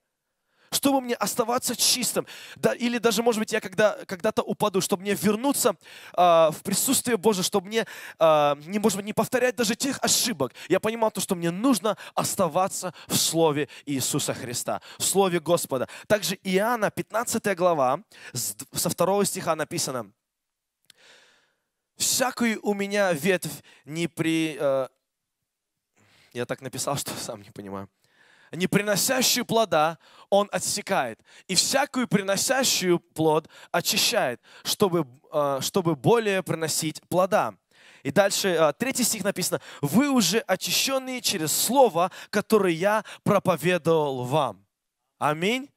чтобы мне оставаться чистым. Да, или даже, может быть, я когда, когда-то упаду, чтобы мне вернуться э, в присутствие Божие, чтобы мне, э, не, может быть, не повторять даже тех ошибок. Я понимал то, что мне нужно оставаться в Слове Иисуса Христа, в Слове Господа. Также Иоанна, 15 глава, со 2 стиха написано, «Всякую у меня ветвь не при...» э, Я так написал, что сам не понимаю не приносящую плода он отсекает, и всякую приносящую плод очищает, чтобы, а, чтобы более приносить плода. И дальше а, третий стих написано, «Вы уже очищенные через слово, которое я проповедовал вам». Аминь.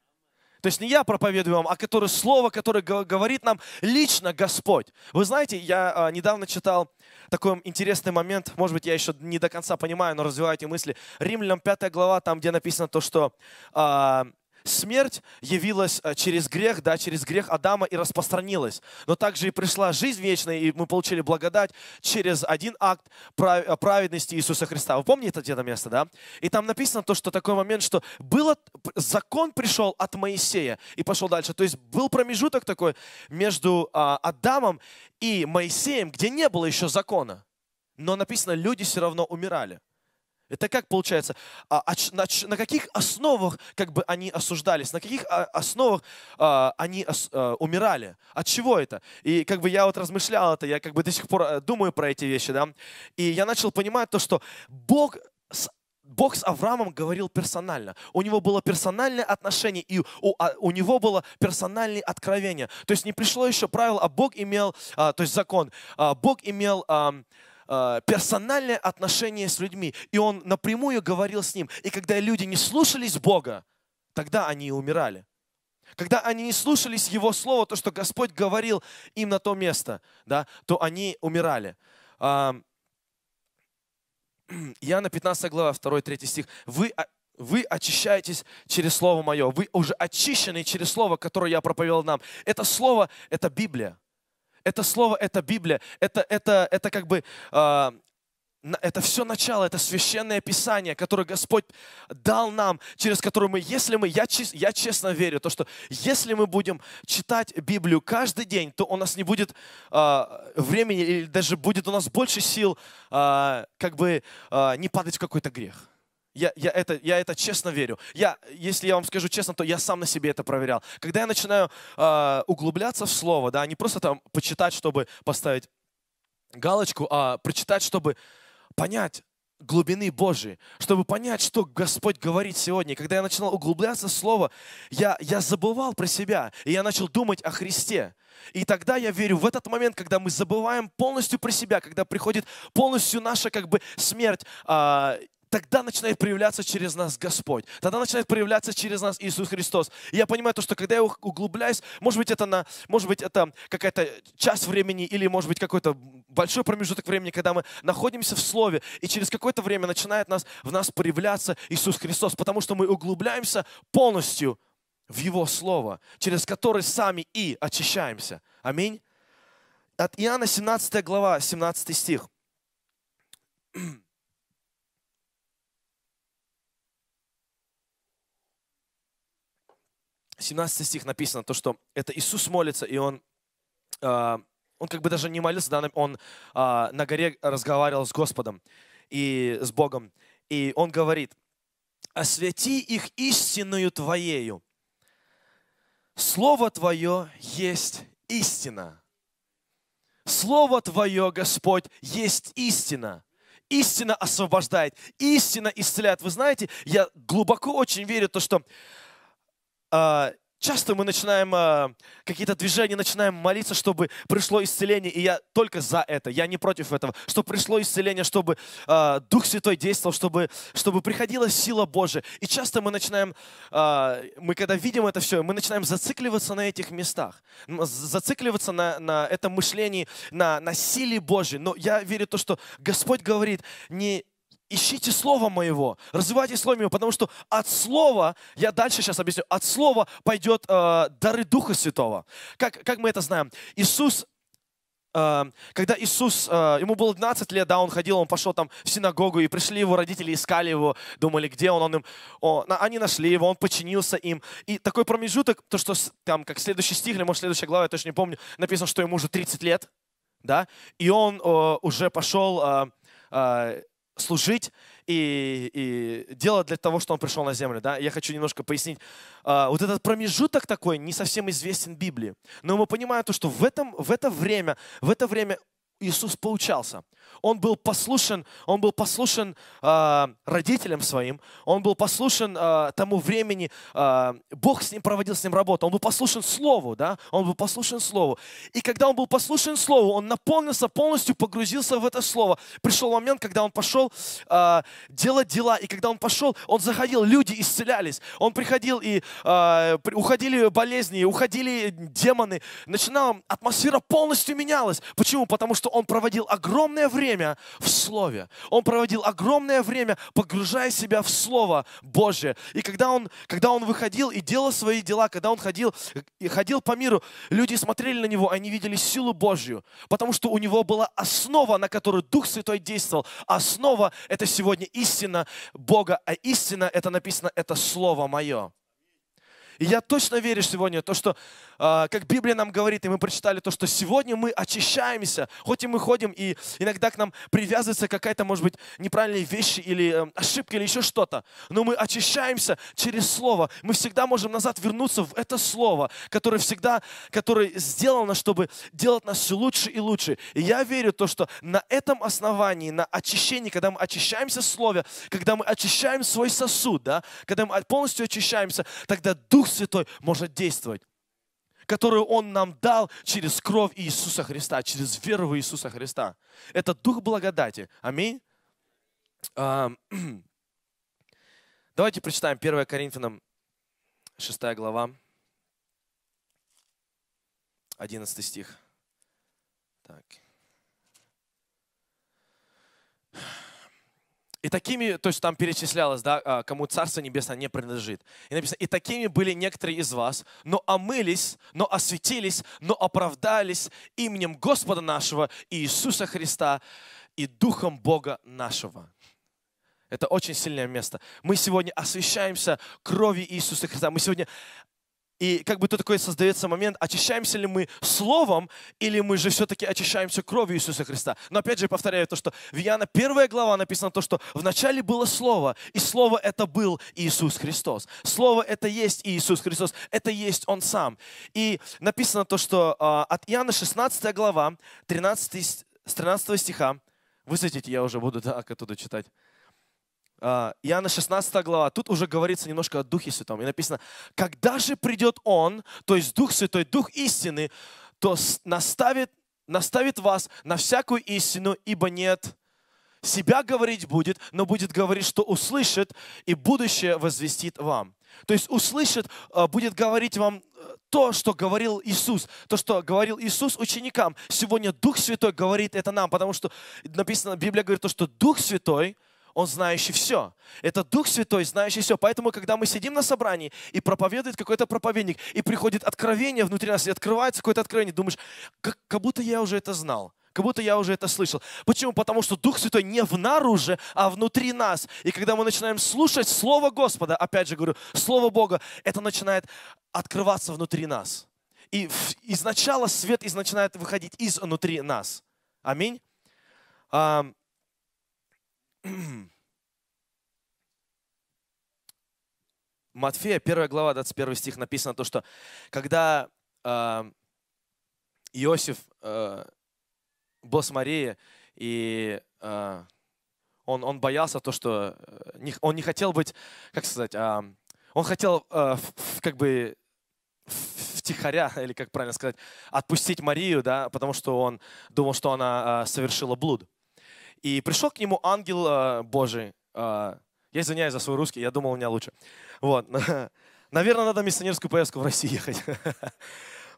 То есть не я проповедую вам, а которое слово, которое говорит нам лично Господь. Вы знаете, я а, недавно читал такой интересный момент, может быть, я еще не до конца понимаю, но развиваю эти мысли. Римлянам 5 глава, там, где написано то, что а, Смерть явилась э, через грех, да, через грех Адама и распространилась. Но также и пришла жизнь вечная, и мы получили благодать через один акт э, праведности Иисуса Христа. Вы помните это где-то место, да? И там написано то, что такой момент, что было, закон пришел от Моисея и пошел дальше. То есть был промежуток такой между а, Адамом и Моисеем, где не было еще закона. Но написано, люди все равно умирали. Это как получается? А, а на каких основах как бы они осуждались? На каких а, основах они умирали? От чего это? И как бы я вот размышлял это, я как бы до сих пор э, думаю про эти вещи, да. И я начал понимать то, что Бог с Бог с Авраамом говорил персонально. У него было персональное отношение, и у, а, у него было персональное откровение. То есть не пришло еще правило, а Бог имел, а, то есть закон, а, Бог имел... А, Э, персональное отношение с людьми. И он напрямую говорил с ним. И когда люди не слушались Бога, тогда они и умирали. Когда они не слушались Его Слова, то, что Господь говорил им на то место, да, то они умирали. А, [clears throat] Иоанна 15 глава, 2-3 стих. «Вы вы очищаетесь через Слово Мое. Вы уже очищены через Слово, которое я проповедовал нам. Это Слово, это Библия. Это слово, это Библия, это, это, это как бы э, это все начало, это священное писание, которое Господь дал нам, через которое мы, если мы, я, я честно верю, то что если мы будем читать Библию каждый день, то у нас не будет э, времени или даже будет у нас больше сил, э, как бы э, не падать в какой-то грех. Я, я, это, я это честно верю. Я, если я вам скажу честно, то я сам на себе это проверял. Когда я начинаю э, углубляться в слово, да, не просто там почитать, чтобы поставить галочку, а прочитать, чтобы понять глубины Божьей, чтобы понять, что Господь говорит сегодня. Когда я начинал углубляться в Слово, я, я забывал про себя, и я начал думать о Христе. И тогда я верю, в этот момент, когда мы забываем полностью про себя, когда приходит полностью наша как бы смерть, а, тогда начинает проявляться через нас Господь. Тогда начинает проявляться через нас Иисус Христос. И я понимаю то, что когда я углубляюсь, может быть, это, на, может быть, это какая-то час времени или, может быть, какой-то большой промежуток времени, когда мы находимся в Слове, и через какое-то время начинает нас, в нас проявляться Иисус Христос, потому что мы углубляемся полностью в Его Слово, через которое сами и очищаемся. Аминь. От Иоанна 17 глава, 17 стих. 17 стих написано, то, что это Иисус молится, и он, э, он как бы даже не молился, да, он э, на горе разговаривал с Господом и с Богом. И он говорит, освяти их истинную Твоею. Слово Твое есть истина». Слово Твое, Господь, есть истина. Истина освобождает, истина исцеляет. Вы знаете, я глубоко очень верю в то, что а, часто мы начинаем а, какие-то движения, начинаем молиться, чтобы пришло исцеление, и я только за это, я не против этого, чтобы пришло исцеление, чтобы а, Дух Святой действовал, чтобы, чтобы приходила сила Божия. И часто мы начинаем, мы когда видим это все, мы начинаем зацикливаться на этих местах, зацикливаться на, на этом мышлении, на, на силе Божьей. Но я верю в то, что Господь говорит не ищите Слово Моего, развивайте Слово Моего, потому что от Слова, я дальше сейчас объясню, от Слова пойдет э, дары Духа Святого. Как, как мы это знаем? Иисус э, когда Иисус, э, ему было 12 лет, да, он ходил, он пошел там в синагогу, и пришли его родители, искали его, думали, где он, он им, он они нашли его, он подчинился им. И такой промежуток, то, что там, как следующий стих, или, может, следующая глава, я точно не помню, написано, что ему уже 30 лет, да, и он о, э, уже пошел о, о, служить и, и делать для того, что он пришел на землю. Да? Я хочу немножко пояснить. А, вот этот промежуток такой не совсем известен Библии. Но мы понимаем то, что в, этом, в это время, в это время Иисус поучался. Он был послушен, он был послушен э, родителям своим, он был послушен э, тому времени, э, Бог с ним проводил с ним работу, он был послушен Слову, да, он был послушен Слову. И когда он был послушен Слову, он наполнился полностью, погрузился в это Слово. Пришел момент, когда он пошел э, делать дела, и когда он пошел, он заходил, люди исцелялись, он приходил и э, уходили болезни, уходили демоны, начинала атмосфера полностью менялась. Почему? Потому что он проводил огромное время в Слове. Он проводил огромное время, погружая себя в Слово Божье. И когда он, когда он выходил и делал свои дела, когда он ходил, и ходил по миру, люди смотрели на него, они видели силу Божью, потому что у него была основа, на которую Дух Святой действовал. Основа – это сегодня истина Бога, а истина – это написано, это Слово Мое. И я точно верю сегодня, то, что, а, как Библия нам говорит, и мы прочитали то, что сегодня мы очищаемся, хоть и мы ходим, и иногда к нам привязывается какая-то, может быть, неправильные вещи или эм, ошибка или еще что-то, но мы очищаемся через Слово. Мы всегда можем назад вернуться в это Слово, которое всегда, которое сделано, чтобы делать нас все лучше и лучше. И я верю то, что на этом основании, на очищении, когда мы очищаемся в Слове, когда мы очищаем свой сосуд, да, когда мы полностью очищаемся, тогда Дух Святой может действовать, которую Он нам дал через кровь Иисуса Христа, через веру в Иисуса Христа. Это Дух благодати. Аминь. [clears throat] Давайте прочитаем 1 Коринфянам 6 глава, 11 стих. И такими, то есть там перечислялось, да, а, кому Царство Небесное не принадлежит. И написано, и такими были некоторые из вас, но омылись, но осветились, но оправдались именем Господа нашего Иисуса Христа и Духом Бога нашего. Это очень сильное место. Мы сегодня освещаемся кровью Иисуса Христа. Мы сегодня и как бы то такой создается момент, очищаемся ли мы словом, или мы же все-таки очищаемся кровью Иисуса Христа. Но опять же повторяю то, что в Иоанна первая глава написано то, что в начале было Слово, и Слово это был Иисус Христос. Слово это есть Иисус Христос, это есть Он Сам. И написано то, что а, от Иоанна 16 глава, 13, с 13 стиха, высветите, я уже буду так оттуда читать. А, Иоанна 16 глава, тут уже говорится немножко о Духе Святом. И написано, когда же придет Он, то есть Дух Святой, Дух истины, то наставит, наставит вас на всякую истину, ибо нет себя говорить будет, но будет говорить, что услышит, и будущее возвестит вам. То есть услышит, а, будет говорить вам э, то, что говорил Иисус, то, что говорил Иисус ученикам. Сегодня Дух Святой говорит это нам, потому что написано, Библия говорит то, что Дух Святой – он знающий все. Это Дух Святой, знающий все. Поэтому, когда мы сидим на собрании и проповедует какой-то проповедник, и приходит откровение внутри нас, и открывается какое-то откровение, думаешь, как, как будто я уже это знал. Как будто я уже это слышал. Почему? Потому что Дух Святой не внаружи, а внутри нас. И когда мы начинаем слушать Слово Господа, опять же говорю, Слово Бога, это начинает открываться внутри нас. И изначала свет из начинает выходить изнутри нас. Аминь. [clears throat] Матфея, 1 глава, 21 стих написано то, что когда э, Иосиф, э, а, с Марии, и э, он, он боялся то, что э, не, он не хотел быть, как сказать, э, он хотел э, в, как бы втихаря, [laughs] или как правильно сказать, отпустить Марию, да, потому что он думал, что она э, совершила блуд. И пришел к нему ангел э, Божий. Э, я извиняюсь за свой русский, я думал, у меня лучше. Вот. [laughs] Наверное, надо миссионерскую поездку в Россию ехать. [laughs]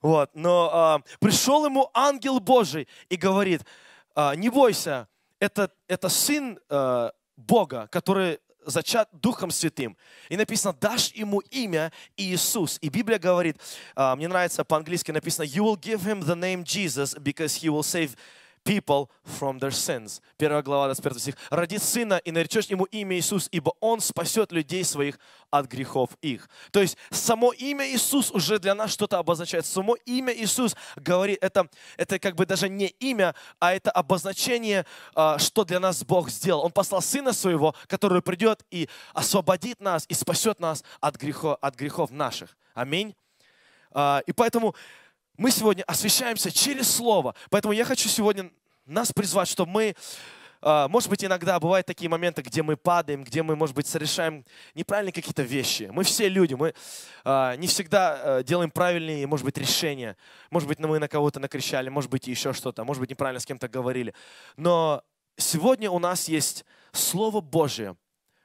Вот. Но э, пришел ему ангел Божий и говорит, э, не бойся, это, это сын э, Бога, который зачат Духом Святым. И написано, дашь ему имя Иисус. И Библия говорит, мне нравится по-английски написано, you will give him the name Jesus because he will save people from their sins. Первая глава, 25 стих. «Ради Сына и наречешь Ему имя Иисус, ибо Он спасет людей своих от грехов их». То есть само имя Иисус уже для нас что-то обозначает. Само имя Иисус говорит, это, это как бы даже не имя, а это обозначение, а, что для нас Бог сделал. Он послал Сына Своего, который придет и освободит нас, и спасет нас от, грехо, от грехов наших. Аминь. А, и поэтому мы сегодня освещаемся через Слово. Поэтому я хочу сегодня нас призвать, чтобы мы, а, может быть, иногда бывают такие моменты, где мы падаем, где мы, может быть, совершаем неправильные какие-то вещи. Мы все люди, мы а, не всегда а, делаем правильные, может быть, решения. Может быть, мы на кого-то накричали, может быть, еще что-то, может быть, неправильно с кем-то говорили. Но сегодня у нас есть Слово Божье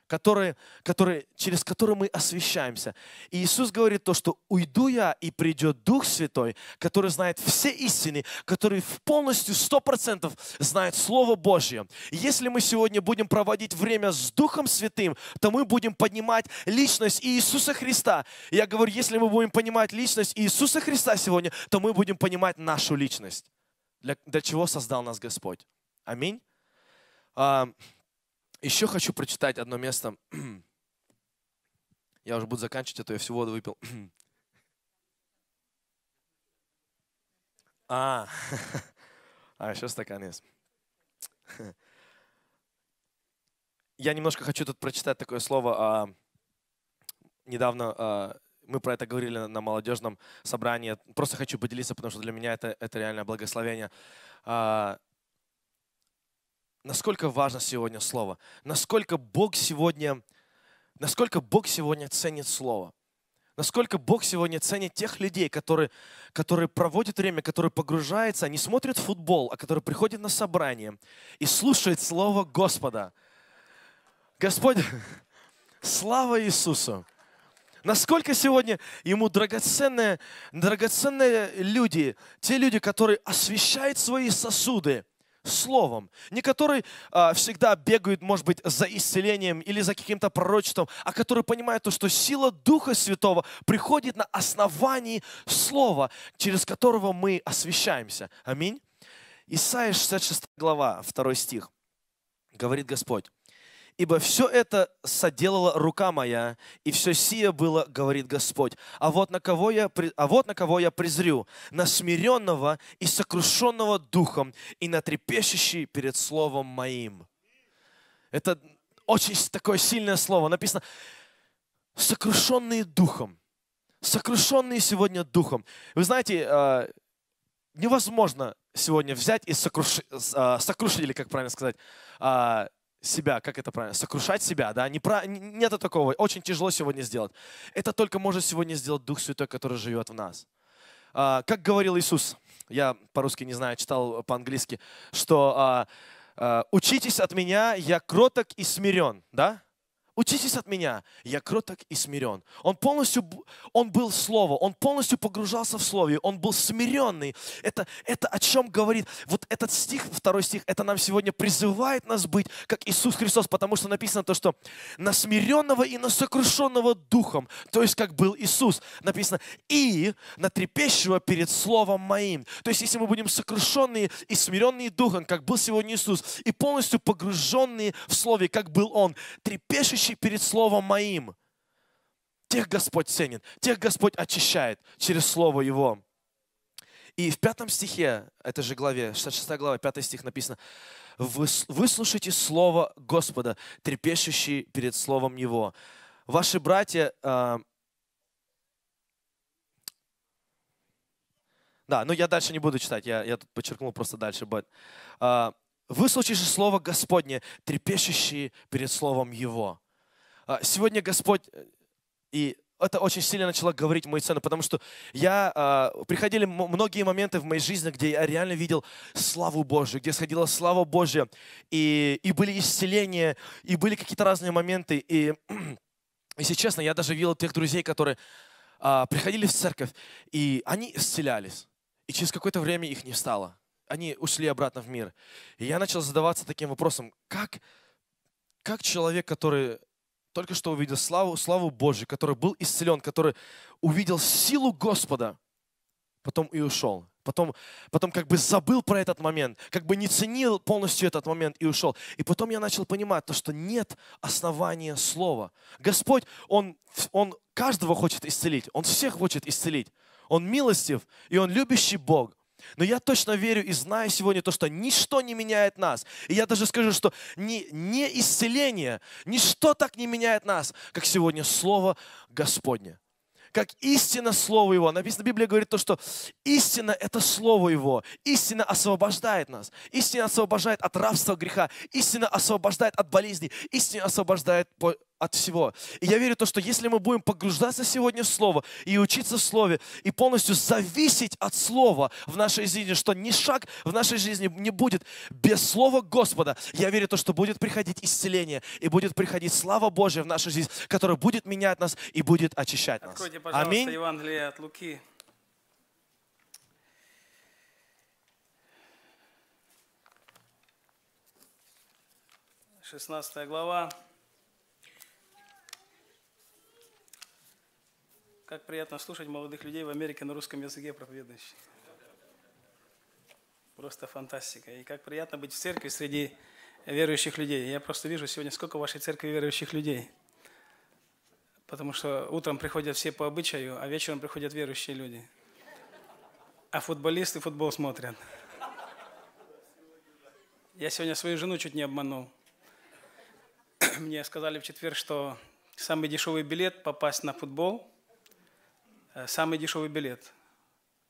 которые, которые, через которые мы освещаемся. И Иисус говорит то, что уйду я, и придет Дух Святой, который знает все истины, который в полностью, сто процентов знает Слово Божье. Если мы сегодня будем проводить время с Духом Святым, то мы будем поднимать личность Иисуса Христа. Я говорю, если мы будем понимать личность Иисуса Христа сегодня, то мы будем понимать нашу личность. Для, для чего создал нас Господь. Аминь. А, еще хочу прочитать одно место. [clears throat] Я уже буду заканчивать, а то я всю воду выпил. [clears throat] А, [laughs] а еще стакан есть. [clears throat] Я немножко хочу тут прочитать такое слово. А, недавно а, мы про это говорили на молодежном собрании. Просто хочу поделиться, потому что для меня это, это реально благословение. А, насколько важно сегодня Слово, насколько Бог сегодня, насколько Бог сегодня ценит Слово, насколько Бог сегодня ценит тех людей, которые, которые проводят время, которые погружаются, они смотрят футбол, а которые приходят на собрание и слушают Слово Господа. Господь, [laughs] слава Иисусу! Насколько сегодня ему драгоценные, драгоценные люди, те люди, которые освещают свои сосуды, словом, не который а, всегда бегает, может быть, за исцелением или за каким-то пророчеством, а который понимает то, что сила Духа Святого приходит на основании слова, через которого мы освещаемся. Аминь. Исайя 66 глава, 2 стих. Говорит Господь, Ибо все это соделала рука моя, и все сие было, говорит Господь. А вот на кого я, а вот на кого я презрю, на смиренного и сокрушенного духом, и на трепещущий перед словом моим. Это очень такое сильное слово. Написано, сокрушенные духом. Сокрушенные сегодня духом. Вы знаете, а, невозможно сегодня взять и сокрушить, а, сокрушить или как правильно сказать, а, себя, как это правильно, сокрушать себя, да, не про... нету такого, очень тяжело сегодня сделать. Это только может сегодня сделать Дух Святой, который живет в нас. А, как говорил Иисус, я по-русски не знаю, читал по-английски, что а, а, «учитесь от меня, я кроток и смирен», да? Учитесь от меня, я кроток и смирен. Он полностью, он был слово, он полностью погружался в слове, он был смиренный. Это, это о чем говорит, вот этот стих, второй стих, это нам сегодня призывает нас быть, как Иисус Христос, потому что написано то, что на смиренного и на сокрушенного духом, то есть как был Иисус, написано, и на трепещего перед словом моим. То есть если мы будем сокрушенные и смиренные духом, как был сегодня Иисус, и полностью погруженные в слове, как был Он, трепещущий стоящие перед Словом Моим. Тех Господь ценит, тех Господь очищает через Слово Его. И в пятом стихе, этой же главе, 66 глава, 5 стих написано, «Выслушайте Слово Господа, трепещущие перед Словом Его». Ваши братья... А, да, ну я дальше не буду читать, я, я тут подчеркнул просто дальше. But, э... «Выслушайте же Слово Господне, трепещущие перед Словом Его». А, сегодня Господь, э, и это очень сильно начало говорить мои цены, потому что я, а, приходили многие моменты в моей жизни, где я реально видел славу Божию, где сходила слава Божья, и, и были исцеления, и были какие-то разные моменты, и, [clears throat] если честно, я даже видел тех друзей, которые а, приходили в церковь, и они исцелялись, и через какое-то время их не стало они ушли обратно в мир. И я начал задаваться таким вопросом, как, как человек, который только что увидел славу, славу Божию, который был исцелен, который увидел силу Господа, потом и ушел. Потом, потом как бы забыл про этот момент, как бы не ценил полностью этот момент и ушел. И потом я начал понимать то, что нет основания слова. Господь, Он, он каждого хочет исцелить, Он всех хочет исцелить. Он милостив, и Он любящий Бог. Но я точно верю и знаю сегодня то, что ничто не меняет нас. И я даже скажу, что не, не исцеление, ничто так не меняет нас, как сегодня Слово Господне. Как истина Слово Его. Написано, Библия говорит то, что истина – это Слово Его. Истина освобождает нас. Истина освобождает от рабства греха. Истина освобождает от болезней. Истина освобождает от всего. И я верю в то, что если мы будем погружаться сегодня в Слово и учиться в Слове, и полностью зависеть от Слова в нашей жизни, что ни шаг в нашей жизни не будет без Слова Господа, я верю в то, что будет приходить исцеление, и будет приходить слава Божья в нашу жизнь, которая будет менять нас и будет очищать нас. Откройте, пожалуйста, Аминь. Евангелие от Луки. Шестнадцатая глава. Как приятно слушать молодых людей в Америке на русском языке проповедующих. Просто фантастика. И как приятно быть в церкви среди верующих людей. Я просто вижу сегодня, сколько в вашей церкви верующих людей. Потому что утром приходят все по обычаю, а вечером приходят верующие люди. А футболисты футбол смотрят. Я сегодня свою жену чуть не обманул. Мне сказали в четверг, что самый дешевый билет попасть на футбол Э, самый дешевый билет.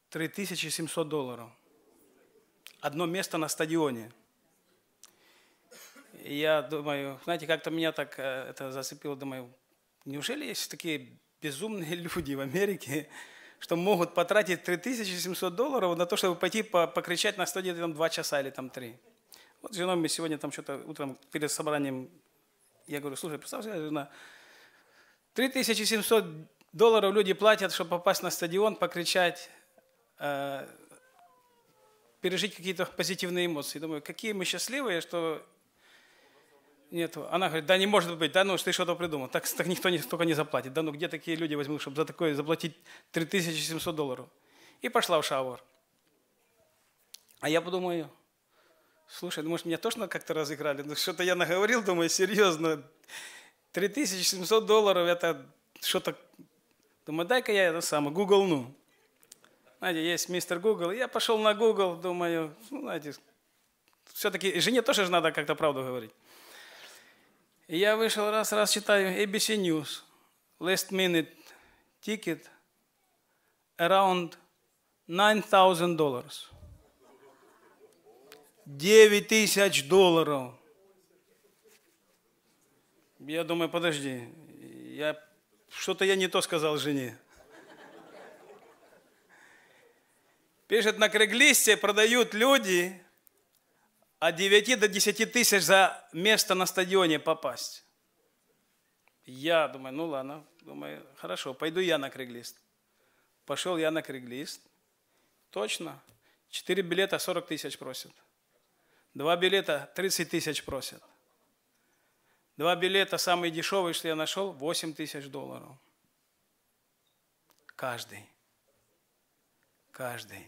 3700 долларов. Одно место на стадионе. И я думаю, знаете, как-то меня так э, это зацепило. Думаю, неужели есть такие безумные [laughs] люди в Америке, что могут потратить 3700 долларов на то, чтобы пойти покричать на стадионе там 2 часа или там 3. Вот с женой мы сегодня там что-то утром перед собранием, я говорю, слушай, представь себе, жена, 3700 долларов люди платят, чтобы попасть на стадион, покричать, э, пережить какие-то позитивные эмоции. Думаю, какие мы счастливые, что нет. Она говорит, да не может быть, да ну что ты что-то придумал, так, так никто не, столько не заплатит. Да ну где такие люди возьмут, чтобы за такое заплатить 3700 долларов? И пошла в шауэр. А я подумаю, слушай, ну, может, меня тоже как-то разыграли? Ну, что-то я наговорил, думаю, серьезно. 3700 долларов – это что-то Думаю, дай-ка я это самое, Google ну. Знаете, есть мистер Google. Я пошел на Google, думаю, ну, знаете, все-таки жене тоже же надо как-то правду говорить. И я вышел раз-раз, читаю ABC News, last minute ticket around 9000 долларов. 9 тысяч долларов. Я думаю, подожди, я что-то я не то сказал жене. Пишет, на Креглисте продают люди от 9 до 10 тысяч за место на стадионе попасть. Я думаю, ну ладно, думаю, хорошо, пойду я на Креглист. Пошел я на Креглист. Точно. 4 билета 40 тысяч просят. Два билета 30 тысяч просят. Два билета, самый дешевый, что я нашел, 8 тысяч долларов. Каждый. Каждый.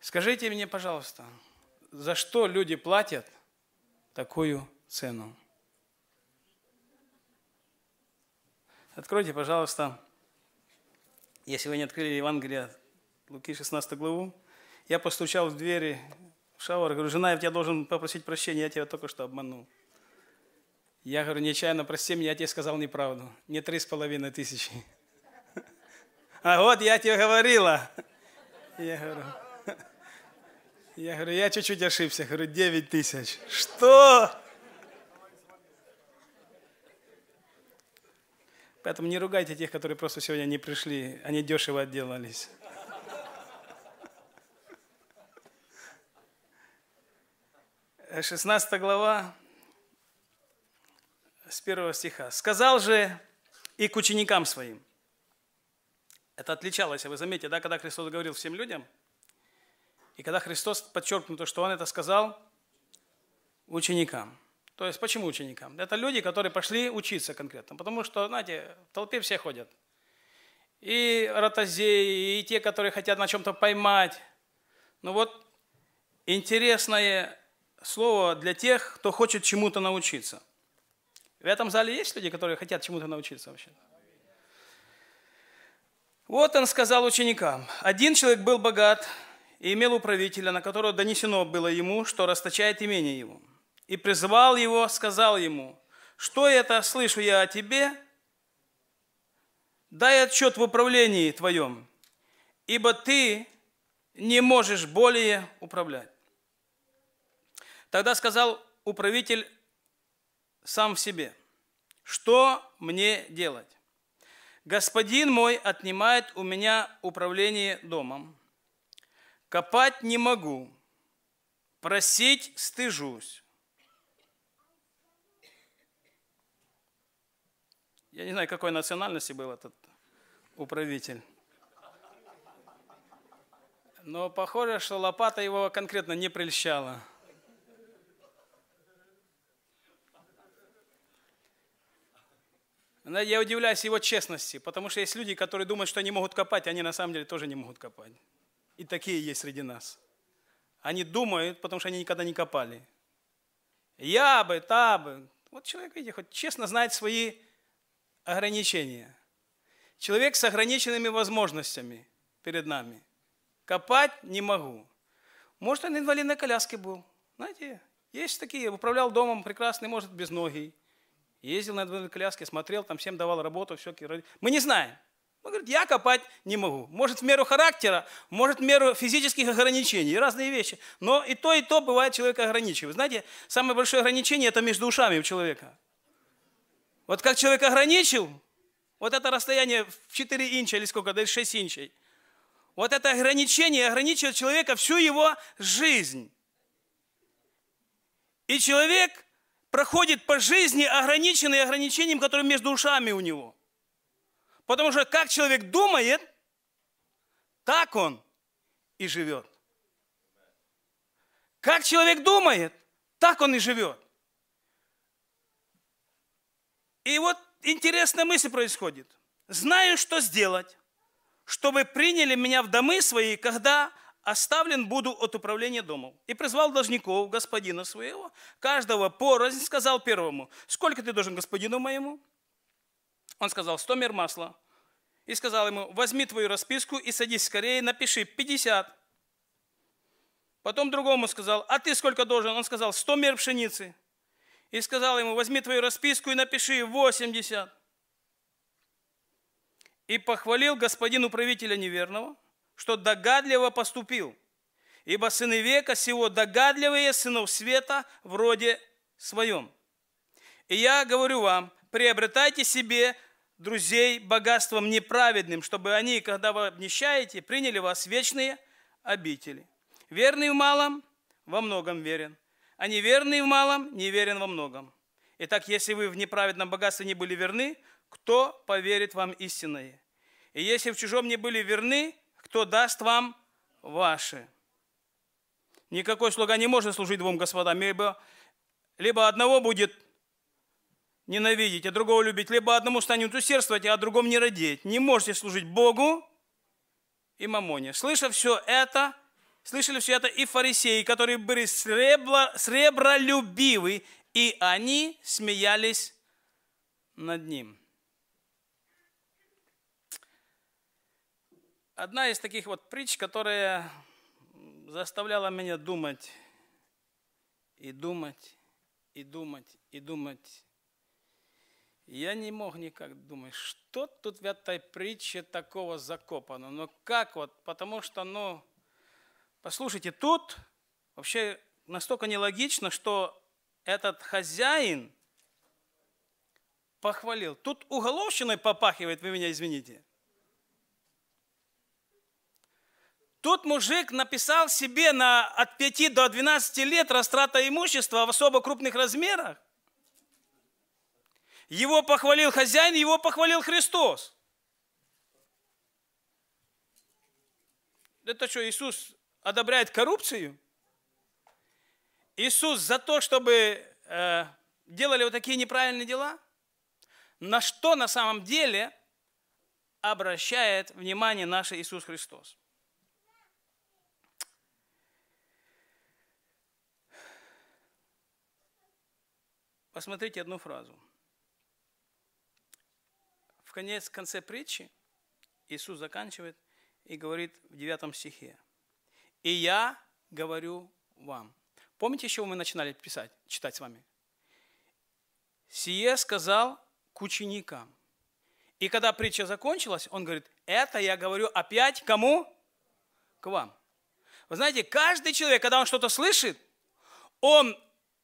Скажите мне, пожалуйста, за что люди платят такую цену? Откройте, пожалуйста, если вы не открыли Евангелие Луки 16 главу. Я постучал в двери шауэр, говорю, жена, я должен попросить прощения, я тебя только что обманул. Я говорю, нечаянно, прости меня, я тебе сказал неправду. Не три с половиной тысячи. [laughs] А вот я тебе говорила. [laughs] Я говорю, [laughs] я говорю, я чуть-чуть ошибся. Говорю, 9 тысяч. Что? Поэтому не ругайте тех, которые просто сегодня не пришли. Они дешево отделались. 16 глава, с первого стиха. «Сказал же и к ученикам своим». Это отличалось, вы заметите, да, когда Христос говорил всем людям, и когда Христос подчеркнуто, что Он это сказал ученикам. То есть почему ученикам? Это люди, которые пошли учиться конкретно. Потому что, знаете, в толпе все ходят. И ротозеи, и те, которые хотят на чем-то поймать. Ну вот интересное слово для тех, кто хочет чему-то научиться. В этом зале есть люди, которые хотят чему-то научиться вообще? Вот он сказал ученикам, один человек был богат и имел управителя, на которого донесено было ему, что расточает имение его. И призвал его, сказал ему, что это слышу я о тебе, дай отчет в управлении твоем, ибо ты не можешь более управлять. Тогда сказал управитель сам в себе, что мне делать? Господин мой отнимает у меня управление домом. Копать не могу, просить стыжусь. Я не знаю, какой национальности был этот управитель. Но похоже, что лопата его конкретно не прельщала. Я удивляюсь его честности, потому что есть люди, которые думают, что они могут копать, а они на самом деле тоже не могут копать. И такие есть среди нас. Они думают, потому что они никогда не копали. Я бы, та бы. Вот человек, видите, хоть честно знает свои ограничения. Человек с ограниченными возможностями перед нами. Копать не могу. Может, он инвалид на коляске был. Знаете, есть такие, управлял домом прекрасный, может, без ноги. Ездил на двойной коляске, смотрел, там всем давал работу, все. Мы не знаем. Он говорит, я копать не могу. Может, в меру характера, может, в меру физических ограничений, разные вещи. Но и то, и то бывает человека ограничивает. Знаете, самое большое ограничение – это между ушами у человека. Вот как человек ограничил, вот это расстояние в 4 инча или сколько, да 6 инчей. Вот это ограничение ограничивает человека всю его жизнь. И человек проходит по жизни ограниченный ограничением, которое между ушами у него. Потому что как человек думает, так он и живет. Как человек думает, так он и живет. И вот интересная мысль происходит. Знаю, что сделать, чтобы приняли меня в домы свои, когда оставлен буду от управления домом. И призвал должников, господина своего, каждого порознь, сказал первому, сколько ты должен господину моему? Он сказал, Сто мер масла. И сказал ему, возьми твою расписку и садись скорее, напиши 50. Потом другому сказал, а ты сколько должен? Он сказал, Сто мер пшеницы. И сказал ему, возьми твою расписку и напиши 80. И похвалил господин правителя неверного – что догадливо поступил, ибо сыны века сего догадливые сынов света вроде своем. И я говорю вам, приобретайте себе друзей богатством неправедным, чтобы они, когда вы обнищаете, приняли вас вечные обители. Верный в малом во многом верен, а неверный в малом не верен во многом. Итак, если вы в неправедном богатстве не были верны, кто поверит вам истинное? И если в чужом не были верны, кто даст вам ваши. Никакой слуга не может служить двум господам, ибо либо одного будет ненавидеть, а другого любить, либо одному станет усердствовать, а другому не родить. Не можете служить Богу и мамоне. Слышав все это, слышали все это и фарисеи, которые были сребро, сребролюбивы, и они смеялись над ним. Одна из таких вот притч, которая заставляла меня думать и думать, и думать, и думать. Я не мог никак думать, что тут в этой притче такого закопано. Но как вот, потому что, ну, послушайте, тут вообще настолько нелогично, что этот хозяин похвалил. Тут уголовщиной попахивает, вы меня извините. Тут мужик написал себе на от 5 до 12 лет растрата имущества в особо крупных размерах. Его похвалил хозяин, его похвалил Христос. Это что, Иисус одобряет коррупцию? Иисус за то, чтобы э, делали вот такие неправильные дела? На что на самом деле обращает внимание наш Иисус Христос? Посмотрите одну фразу. В конец, в конце притчи Иисус заканчивает и говорит в 9 стихе. «И я говорю вам». Помните, еще мы начинали писать, читать с вами? «Сие сказал к ученикам». И когда притча закончилась, он говорит, «Это я говорю опять кому? К вам». Вы знаете, каждый человек, когда он что-то слышит, он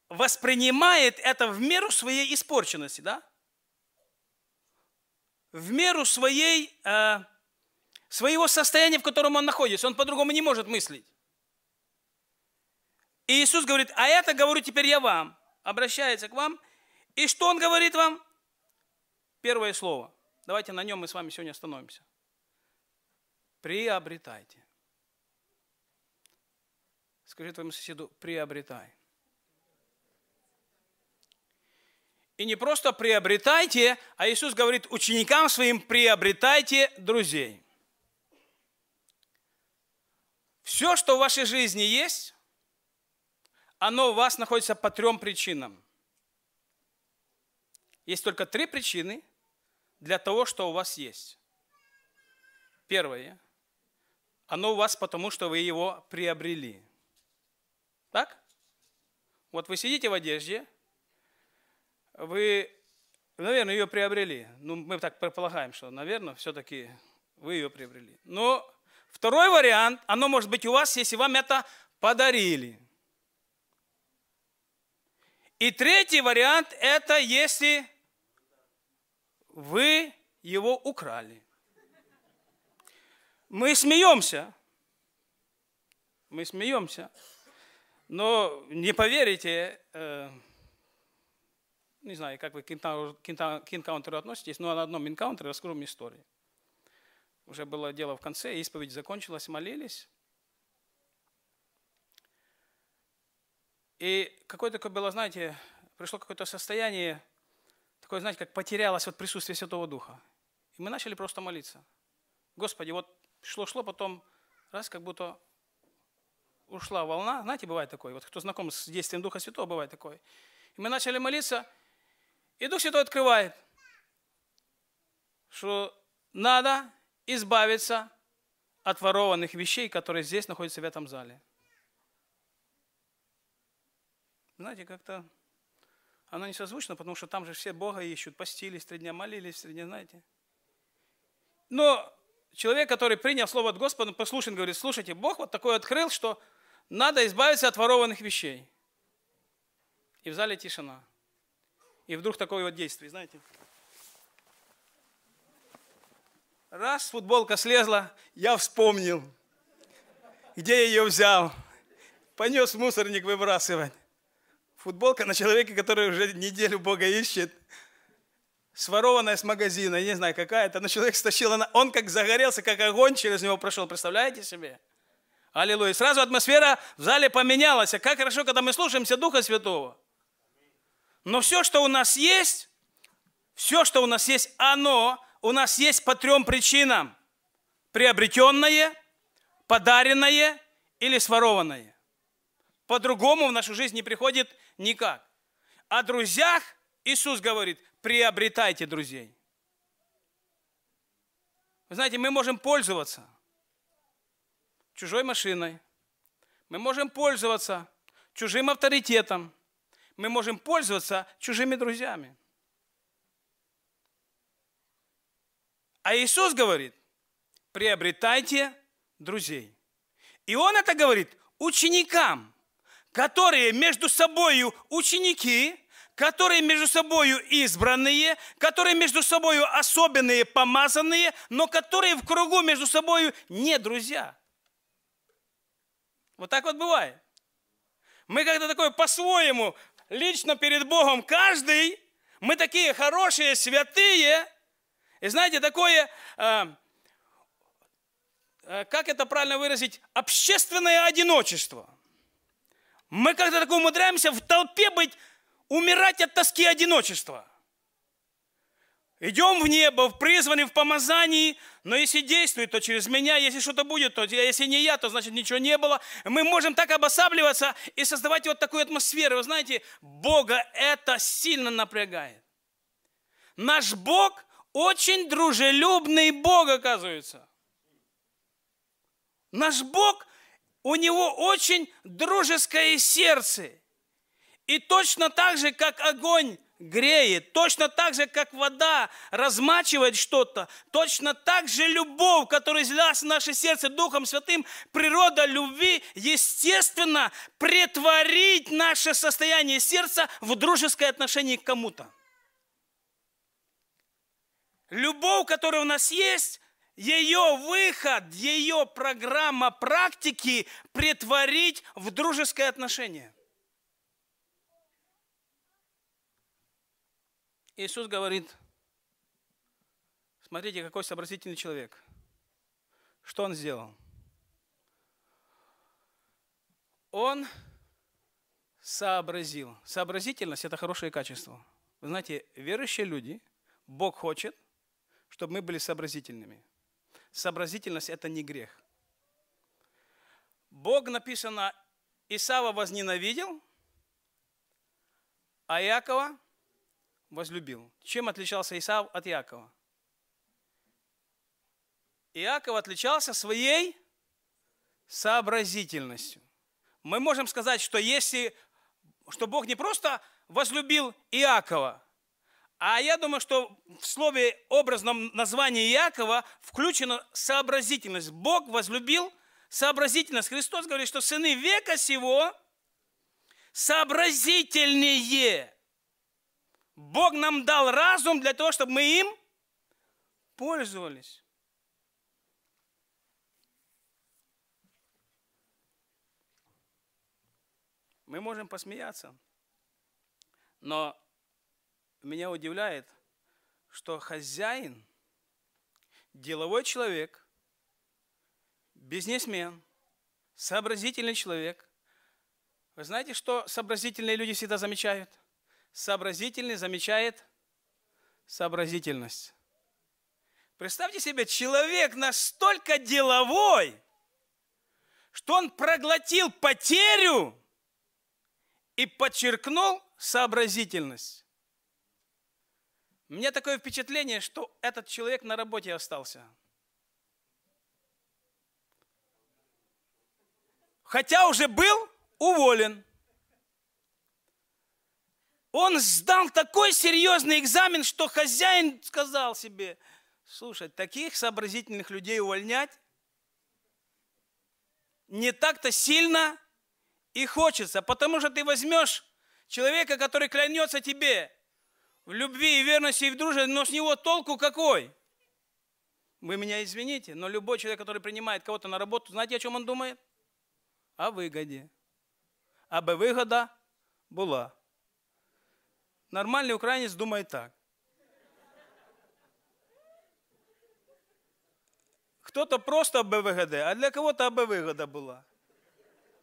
воспринимает это в меру своей испорченности, да? В меру своей, э, своего состояния, в котором он находится. Он по-другому не может мыслить. И Иисус говорит, а это говорю теперь я вам. Обращается к вам. И что он говорит вам? Первое слово. Давайте на нем мы с вами сегодня остановимся. Приобретайте. Скажи твоему соседу, приобретай. И не просто приобретайте, а Иисус говорит ученикам своим, приобретайте друзей. Все, что в вашей жизни есть, оно у вас находится по трем причинам. Есть только три причины для того, что у вас есть. Первое. Оно у вас потому, что вы его приобрели. Так? Вот вы сидите в одежде – вы, наверное, ее приобрели. Ну, мы так предполагаем, что, наверное, все-таки вы ее приобрели. Но второй вариант, оно может быть у вас, если вам это подарили. И третий вариант, это если вы его украли. Мы смеемся. Мы смеемся. Но не поверите, э, не знаю, как вы к инкаунтеру относитесь, но на одном инкаунтере расскажу мне историю. Уже было дело в конце, исповедь закончилась, молились. И какое-то такое было, знаете, пришло какое-то состояние, такое, знаете, как потерялось вот присутствие Святого Духа. И мы начали просто молиться. Господи, вот шло-шло, потом раз как будто ушла волна. Знаете, бывает такое. Вот кто знаком с действием Духа Святого, бывает такое. И мы начали молиться, и Дух Святой открывает, что надо избавиться от ворованных вещей, которые здесь находятся в этом зале. Знаете, как-то оно не созвучно, потому что там же все Бога ищут, постились три дня, молились три дня, знаете. Но человек, который принял слово от Господа, послушен, говорит, слушайте, Бог вот такое открыл, что надо избавиться от ворованных вещей. И в зале тишина – и вдруг такое вот действие, знаете. Раз футболка слезла, я вспомнил, где я ее взял. Понес мусорник выбрасывать. Футболка на человеке, который уже неделю Бога ищет. Сворованная с магазина, не знаю какая-то, но человек стащил, он как загорелся, как огонь через него прошел, представляете себе? Аллилуйя. Сразу атмосфера в зале поменялась. А как хорошо, когда мы слушаемся Духа Святого. Но все, что у нас есть, все, что у нас есть, оно у нас есть по трем причинам. Приобретенное, подаренное или сворованное. По-другому в нашу жизнь не приходит никак. О друзьях Иисус говорит, приобретайте друзей. Вы знаете, мы можем пользоваться чужой машиной, мы можем пользоваться чужим авторитетом, мы можем пользоваться чужими друзьями. А Иисус говорит, приобретайте друзей. И Он это говорит ученикам, которые между собою ученики, которые между собою избранные, которые между собою особенные, помазанные, но которые в кругу между собою не друзья. Вот так вот бывает. Мы когда такое по-своему лично перед Богом каждый, мы такие хорошие, святые. И знаете, такое, э, э, как это правильно выразить, общественное одиночество. Мы как-то так умудряемся в толпе быть, умирать от тоски одиночества. Идем в небо, призваны в помазании, но если действует, то через меня, если что-то будет, то если не я, то значит ничего не было. Мы можем так обосабливаться и создавать вот такую атмосферу. Вы знаете, Бога это сильно напрягает. Наш Бог очень дружелюбный Бог, оказывается. Наш Бог, у него очень дружеское сердце. И точно так же, как огонь греет. Точно так же, как вода размачивает что-то, точно так же любовь, которая излилась в наше сердце Духом Святым, природа любви, естественно, претворить наше состояние сердца в дружеское отношение к кому-то. Любовь, которая у нас есть, ее выход, ее программа практики претворить в дружеское отношение – Иисус говорит, смотрите, какой сообразительный человек. Что он сделал? Он сообразил. Сообразительность – это хорошее качество. Вы знаете, верующие люди, Бог хочет, чтобы мы были сообразительными. Сообразительность – это не грех. Бог, написано, Исава возненавидел, а Якова возлюбил. Чем отличался Исав от Якова? Иаков отличался своей сообразительностью. Мы можем сказать, что если, что Бог не просто возлюбил Иакова, а я думаю, что в слове образном названии Иакова включена сообразительность. Бог возлюбил сообразительность. Христос говорит, что сыны века сего сообразительнее – Бог нам дал разум для того, чтобы мы им пользовались. Мы можем посмеяться, но меня удивляет, что хозяин, деловой человек, бизнесмен, сообразительный человек. Вы знаете, что сообразительные люди всегда замечают – Сообразительный замечает сообразительность. Представьте себе, человек настолько деловой, что он проглотил потерю и подчеркнул сообразительность. У меня такое впечатление, что этот человек на работе остался. Хотя уже был уволен. Он сдал такой серьезный экзамен, что хозяин сказал себе, слушай, таких сообразительных людей увольнять не так-то сильно и хочется, потому что ты возьмешь человека, который клянется тебе в любви и верности и в дружбе, но с него толку какой? Вы меня извините, но любой человек, который принимает кого-то на работу, знаете, о чем он думает? О выгоде. А бы выгода была. Нормальный украинец думає так. Кто-то просто БВГД, а для кого-то АБ была.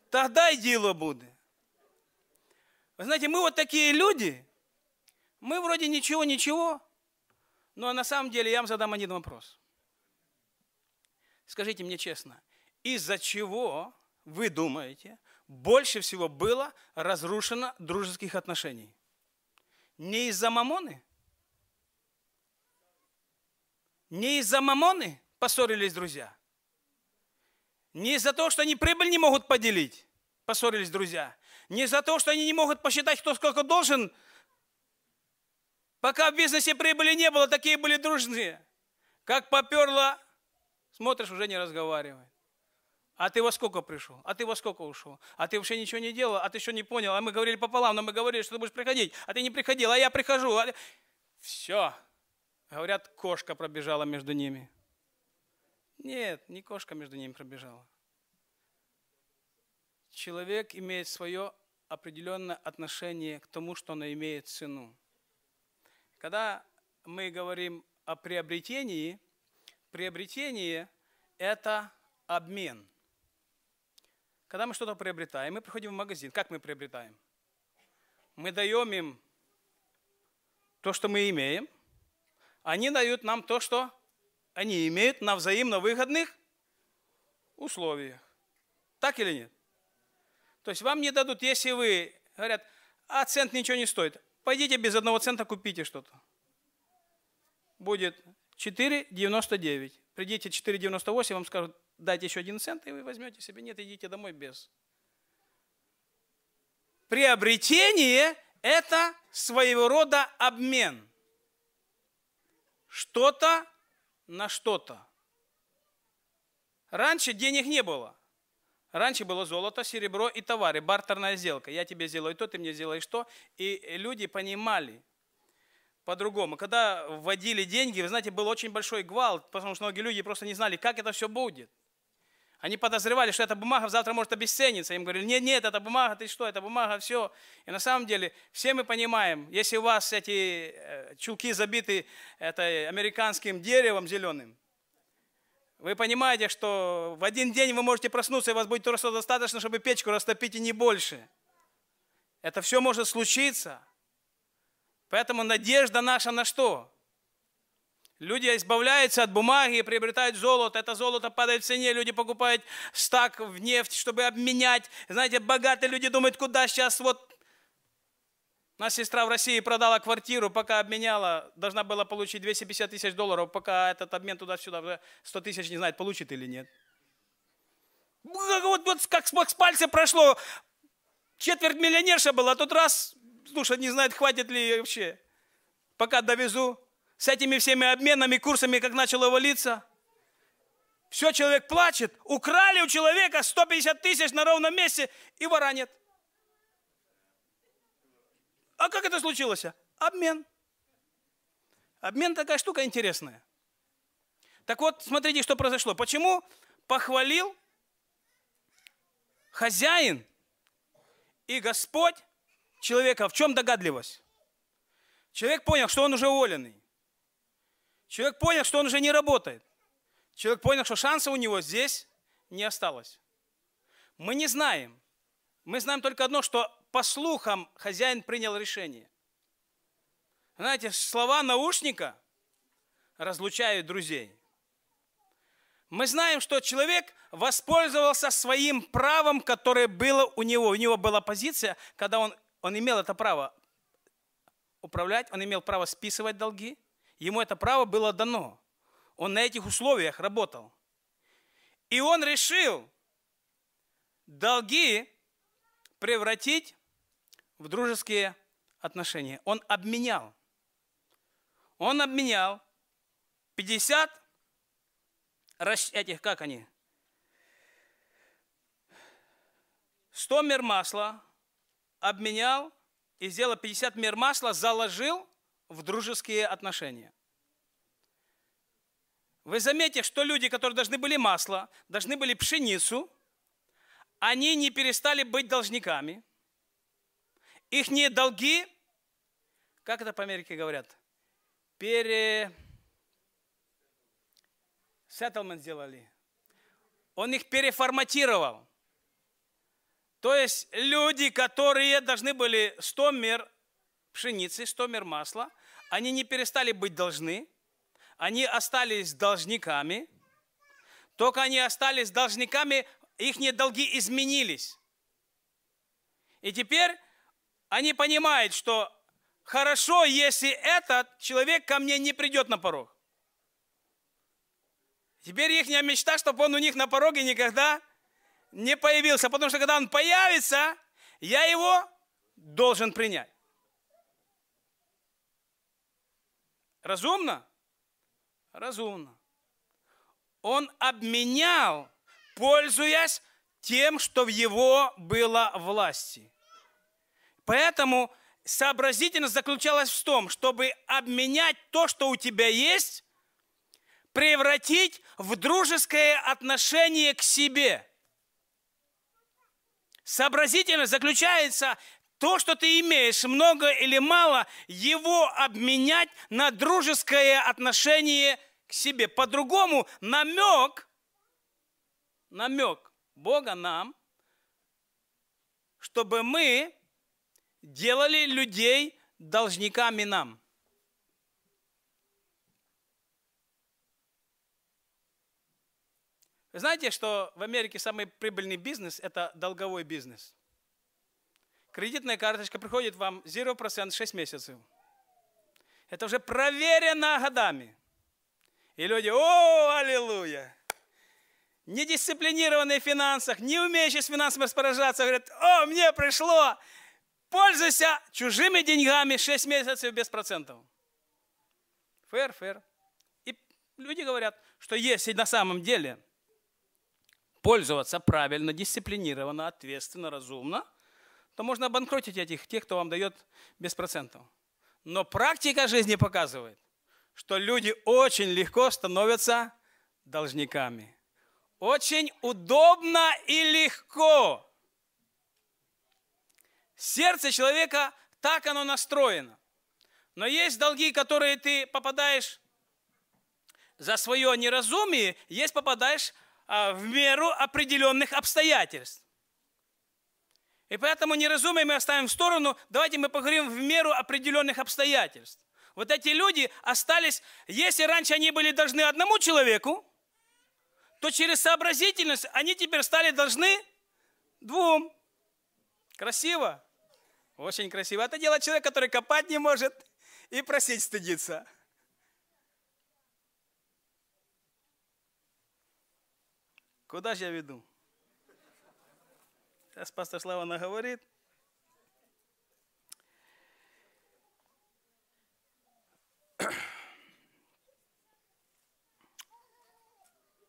Тогда и дело будет. Вы знаете, мы вот такие люди, мы вроде ничего-ничего, но на самом деле я вам задам один вопрос. Скажите мне честно, из-за чего, вы думаете, больше всего было разрушено дружеских отношений? Не из-за мамоны? Не из-за мамоны поссорились друзья? Не из-за того, что они прибыль не могут поделить, поссорились друзья? Не из-за того, что они не могут посчитать, кто сколько должен? Пока в бизнесе прибыли не было, такие были дружные. Как поперло, смотришь, уже не разговаривает. А ты во сколько пришел? А ты во сколько ушел? А ты вообще ничего не делал? А ты еще не понял? А мы говорили пополам, но мы говорили, что ты будешь приходить. А ты не приходил, а я прихожу. А Все. Говорят, кошка пробежала между ними. Нет, не кошка между ними пробежала. Человек имеет свое определенное отношение к тому, что оно имеет цену. Когда мы говорим о приобретении, приобретение – это обмен – когда мы что-то приобретаем, мы приходим в магазин. Как мы приобретаем? Мы даем им то, что мы имеем. Они дают нам то, что они имеют на взаимно выгодных условиях. Так или нет? То есть вам не дадут, если вы, говорят, а цент ничего не стоит. Пойдите без одного цента купите что-то. Будет 4,99. Придите 4,98, вам скажут, дать еще один цент, и вы возьмете себе. Нет, идите домой без. Приобретение – это своего рода обмен. Что-то на что-то. Раньше денег не было. Раньше было золото, серебро и товары, бартерная сделка. Я тебе сделаю то, ты мне сделаешь то. И люди понимали, по-другому. Когда вводили деньги, вы знаете, был очень большой гвалт, потому что многие люди просто не знали, как это все будет. Они подозревали, что эта бумага завтра может обесцениться. Им говорили, нет, нет, это бумага, ты что, это бумага, все. И на самом деле, все мы понимаем, если у вас эти э, чулки забиты этой американским деревом зеленым, вы понимаете, что в один день вы можете проснуться, и у вас будет то, что достаточно, чтобы печку растопить, и не больше. Это все может случиться. Поэтому надежда наша на что? Люди избавляются от бумаги, приобретают золото. Это золото падает в цене, люди покупают стак в нефть, чтобы обменять. Знаете, богатые люди думают, куда сейчас вот... наша сестра в России продала квартиру, пока обменяла, должна была получить 250 тысяч долларов, пока этот обмен туда-сюда, 100 тысяч не знает, получит или нет. Вот, вот как с пальца прошло, четверть миллионерша была, а тут раз, слушай, не знает, хватит ли вообще. Пока довезу, с этими всеми обменами, курсами, как начало валиться. Все, человек плачет. Украли у человека 150 тысяч на ровном месте и воранят. А как это случилось? Обмен. Обмен такая штука интересная. Так вот, смотрите, что произошло. Почему похвалил хозяин и Господь человека? В чем догадливость? Человек понял, что он уже уволенный. Человек понял, что он уже не работает. Человек понял, что шанса у него здесь не осталось. Мы не знаем. Мы знаем только одно, что по слухам хозяин принял решение. Знаете, слова наушника разлучают друзей. Мы знаем, что человек воспользовался своим правом, которое было у него. У него была позиция, когда он, он имел это право управлять, он имел право списывать долги – Ему это право было дано. Он на этих условиях работал. И он решил долги превратить в дружеские отношения. Он обменял. Он обменял 50 этих, как они, 100 мер масла обменял и сделал 50 мер масла, заложил в дружеские отношения. Вы заметите, что люди, которые должны были масло, должны были пшеницу, они не перестали быть должниками. Их не долги, как это по Америке говорят, пере... Settlement сделали. Он их переформатировал. То есть люди, которые должны были 100 мер пшеницы, 100 мер масла. Они не перестали быть должны, они остались должниками. Только они остались должниками, их долги изменились. И теперь они понимают, что хорошо, если этот человек ко мне не придет на порог. Теперь их мечта, чтобы он у них на пороге никогда не появился. Потому что когда он появится, я его должен принять. Разумно? Разумно. Он обменял, пользуясь тем, что в его было власти. Поэтому сообразительность заключалась в том, чтобы обменять то, что у тебя есть, превратить в дружеское отношение к себе. Сообразительность заключается то, что ты имеешь, много или мало, его обменять на дружеское отношение к себе. По-другому намек, намек Бога нам, чтобы мы делали людей должниками нам. Вы знаете, что в Америке самый прибыльный бизнес – это долговой бизнес кредитная карточка приходит вам 0% 6 месяцев. Это уже проверено годами. И люди, о, аллилуйя! Недисциплинированные в финансах, не умеющие с финансами распоряжаться, говорят, о, мне пришло, пользуйся чужими деньгами 6 месяцев без процентов. Фэр, фэр. И люди говорят, что если на самом деле пользоваться правильно, дисциплинированно, ответственно, разумно – то можно обанкротить этих, тех, кто вам дает без процентов. Но практика жизни показывает, что люди очень легко становятся должниками. Очень удобно и легко. Сердце человека так оно настроено. Но есть долги, которые ты попадаешь за свое неразумие, есть попадаешь а, в меру определенных обстоятельств. И поэтому неразумие мы оставим в сторону. Давайте мы поговорим в меру определенных обстоятельств. Вот эти люди остались, если раньше они были должны одному человеку, то через сообразительность они теперь стали должны двум. Красиво. Очень красиво. Это а дело человек, который копать не может и просить стыдится. Куда же я веду? Сейчас пастор Слава наговорит.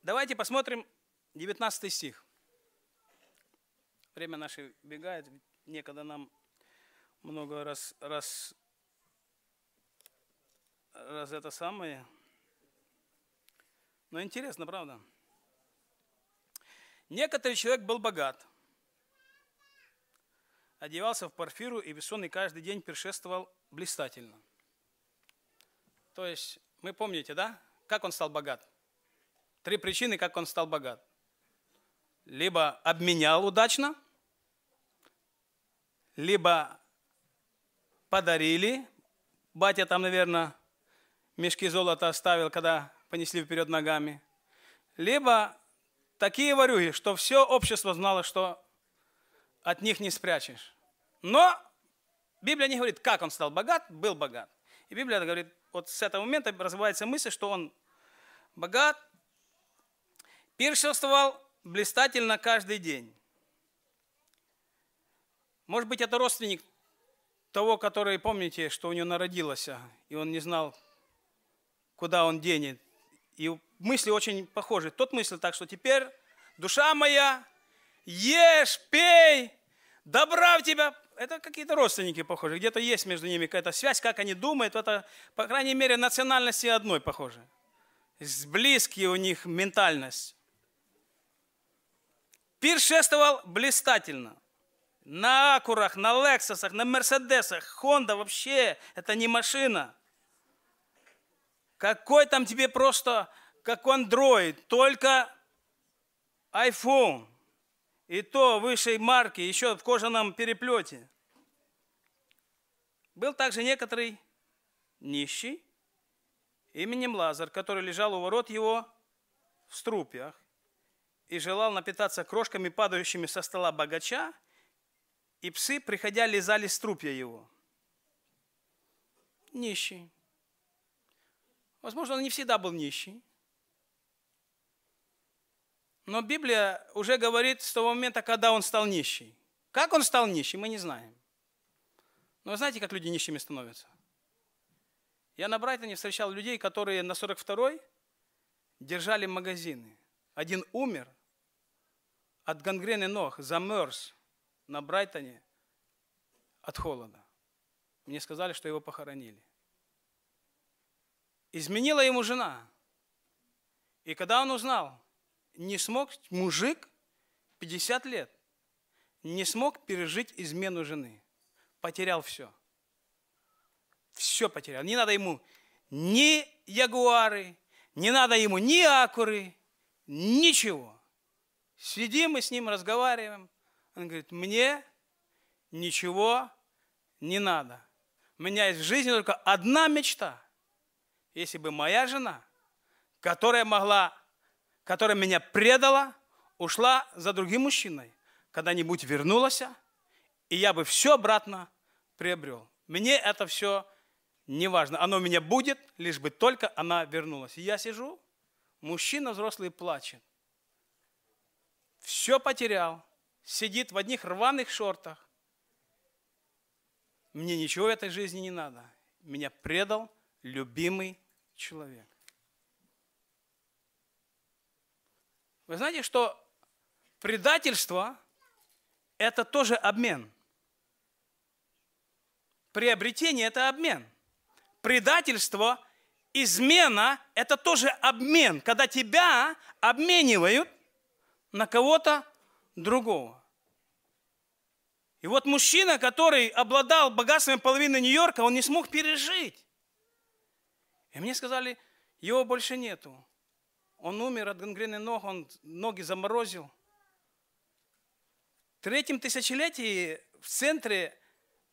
Давайте посмотрим 19 стих. Время наше бегает, некогда нам много раз, раз, раз это самое. Но интересно, правда? Некоторый человек был богат – одевался в парфиру, и бессонный каждый день першествовал блистательно. То есть, мы помните, да, как он стал богат? Три причины, как он стал богат. Либо обменял удачно, либо подарили, батя там, наверное, мешки золота оставил, когда понесли вперед ногами, либо такие ворюги, что все общество знало, что от них не спрячешь. Но Библия не говорит, как он стал богат, был богат. И Библия говорит, вот с этого момента развивается мысль, что он богат, пиршествовал блистательно каждый день. Может быть, это родственник того, который, помните, что у него народилось, и он не знал, куда он денет. И мысли очень похожи. Тот мысль так, что теперь душа моя ешь, пей, добра в тебя. Это какие-то родственники похожи. Где-то есть между ними какая-то связь, как они думают. Это, по крайней мере, национальности одной похожи. Близкие у них ментальность. Пиршествовал шествовал блистательно. На Акурах, на Лексусах, на Мерседесах, Хонда вообще, это не машина. Какой там тебе просто, как Android, только iPhone – и то высшей марки, еще в кожаном переплете. Был также некоторый нищий именем Лазар, который лежал у ворот его в струпьях и желал напитаться крошками, падающими со стола богача, и псы, приходя, лизали струпья его. Нищий. Возможно, он не всегда был нищий. Но Библия уже говорит с того момента, когда он стал нищий. Как он стал нищим, мы не знаем. Но вы знаете, как люди нищими становятся? Я на Брайтоне встречал людей, которые на 42-й держали магазины. Один умер от гангрены ног, замерз на Брайтоне от холода. Мне сказали, что его похоронили. Изменила ему жена. И когда он узнал, не смог мужик 50 лет, не смог пережить измену жены. Потерял все. Все потерял. Не надо ему ни ягуары, не надо ему ни акуры, ничего. Сидим мы с ним, разговариваем. Он говорит, мне ничего не надо. У меня есть в жизни только одна мечта. Если бы моя жена, которая могла которая меня предала, ушла за другим мужчиной, когда-нибудь вернулась, и я бы все обратно приобрел. Мне это все не важно. Оно у меня будет, лишь бы только она вернулась. И я сижу, мужчина взрослый плачет. Все потерял. Сидит в одних рваных шортах. Мне ничего в этой жизни не надо. Меня предал любимый человек. Вы знаете, что предательство – это тоже обмен. Приобретение – это обмен. Предательство, измена – это тоже обмен, когда тебя обменивают на кого-то другого. И вот мужчина, который обладал богатством половины Нью-Йорка, он не смог пережить. И мне сказали, его больше нету. Он умер от гангрены ног, он ноги заморозил. В третьем тысячелетии в центре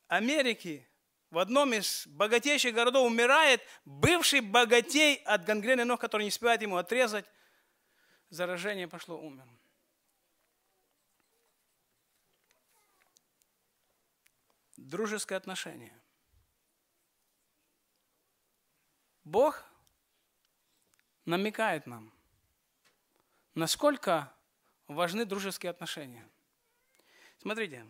Америки, в одном из богатейших городов, умирает бывший богатей от гангрены ног, который не успевает ему отрезать. Заражение пошло, умер. Дружеское отношение. Бог намекает нам, насколько важны дружеские отношения. Смотрите.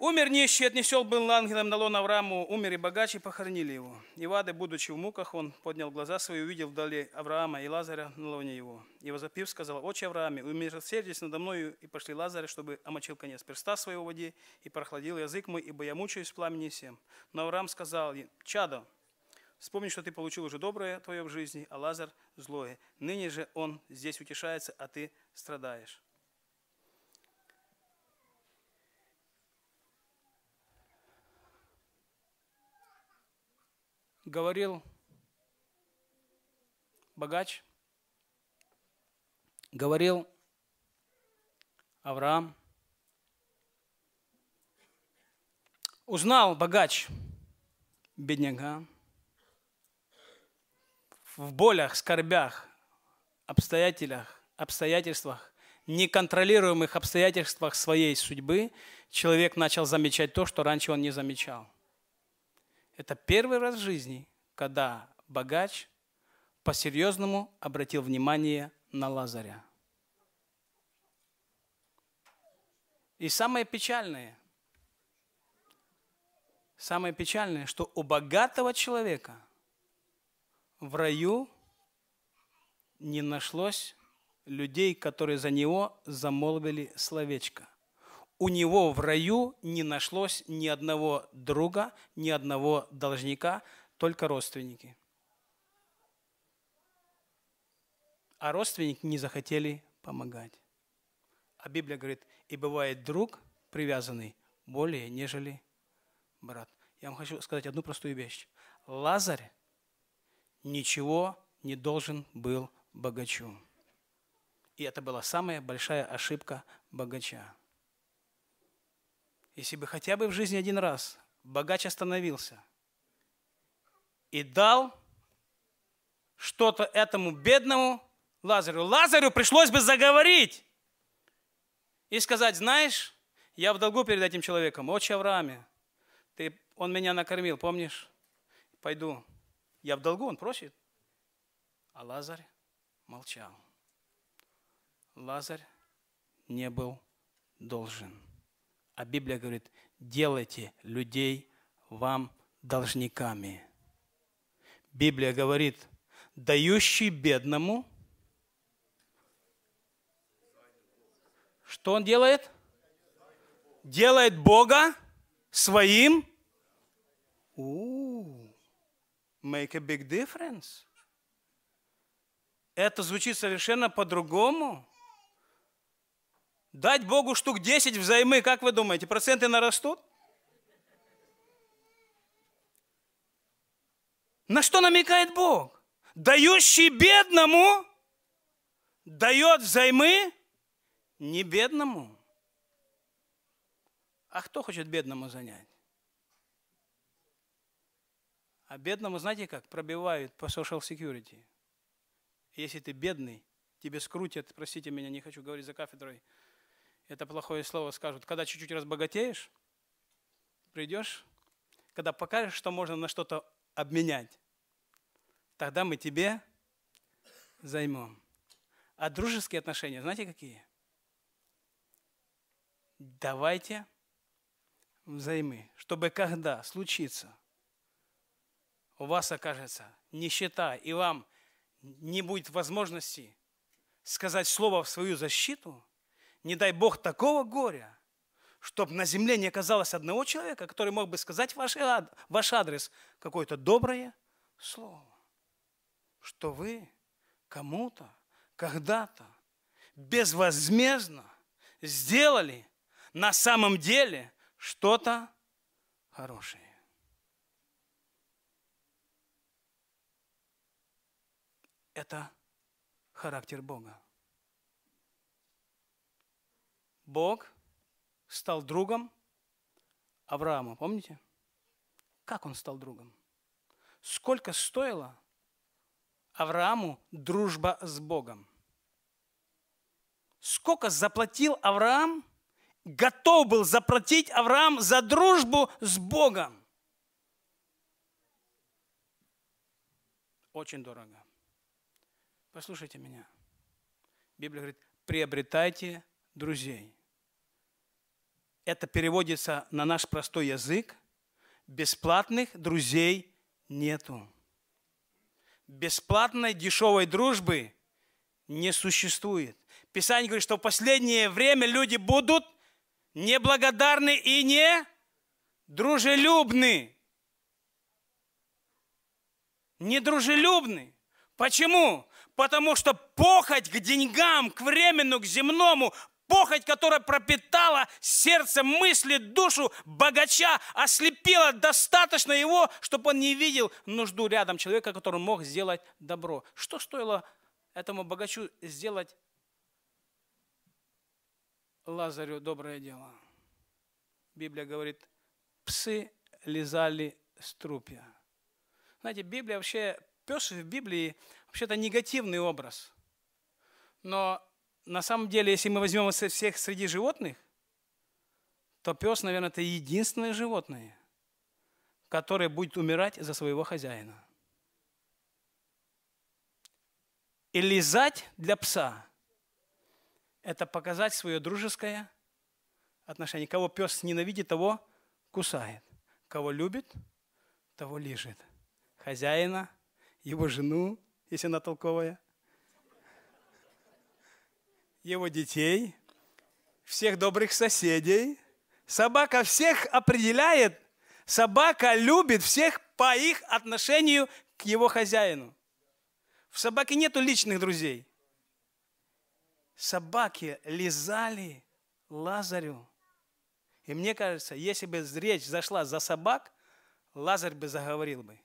Умер нищий, отнесел был ангелом на лон Аврааму, умер и богачи похоронили его. И вады, будучи в муках, он поднял глаза свои, увидел вдали Авраама и Лазаря на лоне его. И возопив, сказал, «Отче Аврааме, умилосердись надо мною, и пошли Лазаря, чтобы омочил конец перста своего в воде, и прохладил язык мой, ибо я мучаюсь в пламени всем». Но Авраам сказал, «Чадо, Вспомни, что ты получил уже доброе твое в жизни, а Лазар – злое. Ныне же он здесь утешается, а ты страдаешь. Говорил богач, говорил Авраам, узнал богач бедняга, в болях, скорбях, обстоятелях, обстоятельствах, неконтролируемых обстоятельствах своей судьбы, человек начал замечать то, что раньше он не замечал. Это первый раз в жизни, когда богач по-серьезному обратил внимание на Лазаря. И самое печальное, самое печальное, что у богатого человека – в раю не нашлось людей, которые за него замолвили словечко. У него в раю не нашлось ни одного друга, ни одного должника, только родственники. А родственники не захотели помогать. А Библия говорит, и бывает друг привязанный более, нежели брат. Я вам хочу сказать одну простую вещь. Лазарь ничего не должен был богачу. И это была самая большая ошибка богача. Если бы хотя бы в жизни один раз богач остановился и дал что-то этому бедному Лазарю, Лазарю пришлось бы заговорить и сказать, знаешь, я в долгу перед этим человеком, отче Аврааме, ты, он меня накормил, помнишь? Пойду, я в долгу, он просит. А Лазарь молчал. Лазарь не был должен. А Библия говорит, делайте людей вам должниками. Библия говорит, дающий бедному, что он делает? Делает Бога своим. У-у-у make a big difference. Это звучит совершенно по-другому. Дать Богу штук 10 взаймы, как вы думаете, проценты нарастут? На что намекает Бог? Дающий бедному дает взаймы не бедному. А кто хочет бедному занять? А бедному, знаете как, пробивают по social security. Если ты бедный, тебе скрутят, простите меня, не хочу говорить за кафедрой, это плохое слово скажут. Когда чуть-чуть разбогатеешь, придешь, когда покажешь, что можно на что-то обменять, тогда мы тебе займем. А дружеские отношения, знаете какие? Давайте взаймы, чтобы когда случится – у вас окажется нищета, и вам не будет возможности сказать слово в свою защиту, не дай Бог такого горя, чтобы на земле не оказалось одного человека, который мог бы сказать ваш, ваш адрес какое-то доброе слово, что вы кому-то, когда-то, безвозмездно сделали на самом деле что-то хорошее. Это характер Бога. Бог стал другом Авраама, помните? Как он стал другом? Сколько стоила Аврааму дружба с Богом? Сколько заплатил Авраам, готов был заплатить Авраам за дружбу с Богом? Очень дорого. Послушайте меня. Библия говорит, приобретайте друзей. Это переводится на наш простой язык. Бесплатных друзей нету. Бесплатной дешевой дружбы не существует. Писание говорит, что в последнее время люди будут неблагодарны и не дружелюбны. Недружелюбны. Почему? потому что похоть к деньгам, к временну, к земному, похоть, которая пропитала сердце, мысли, душу богача, ослепила достаточно его, чтобы он не видел нужду рядом человека, который мог сделать добро. Что стоило этому богачу сделать Лазарю доброе дело? Библия говорит, псы лизали струпья. Знаете, Библия вообще Пес в Библии вообще-то негативный образ. Но на самом деле, если мы возьмем всех среди животных, то пес, наверное, это единственное животное, которое будет умирать за своего хозяина. И лизать для пса – это показать свое дружеское отношение. Кого пес ненавидит, того кусает. Кого любит, того лижет. Хозяина его жену, если она толковая, его детей, всех добрых соседей. Собака всех определяет, собака любит всех по их отношению к его хозяину. В собаке нету личных друзей. Собаки лизали Лазарю. И мне кажется, если бы речь зашла за собак, Лазарь бы заговорил бы.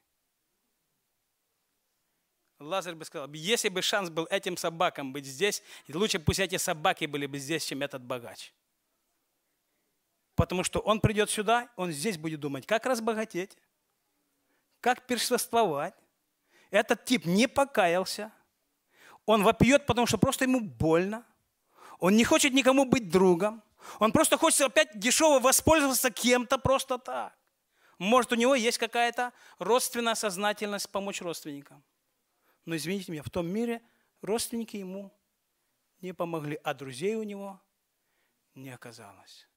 Лазарь бы сказал, если бы шанс был этим собакам быть здесь, лучше пусть эти собаки были бы здесь, чем этот богач. Потому что он придет сюда, он здесь будет думать, как разбогатеть, как першествовать. Этот тип не покаялся. Он вопьет, потому что просто ему больно. Он не хочет никому быть другом. Он просто хочет опять дешево воспользоваться кем-то просто так. Может, у него есть какая-то родственная сознательность помочь родственникам. Но, извините меня, в том мире родственники ему не помогли, а друзей у него не оказалось.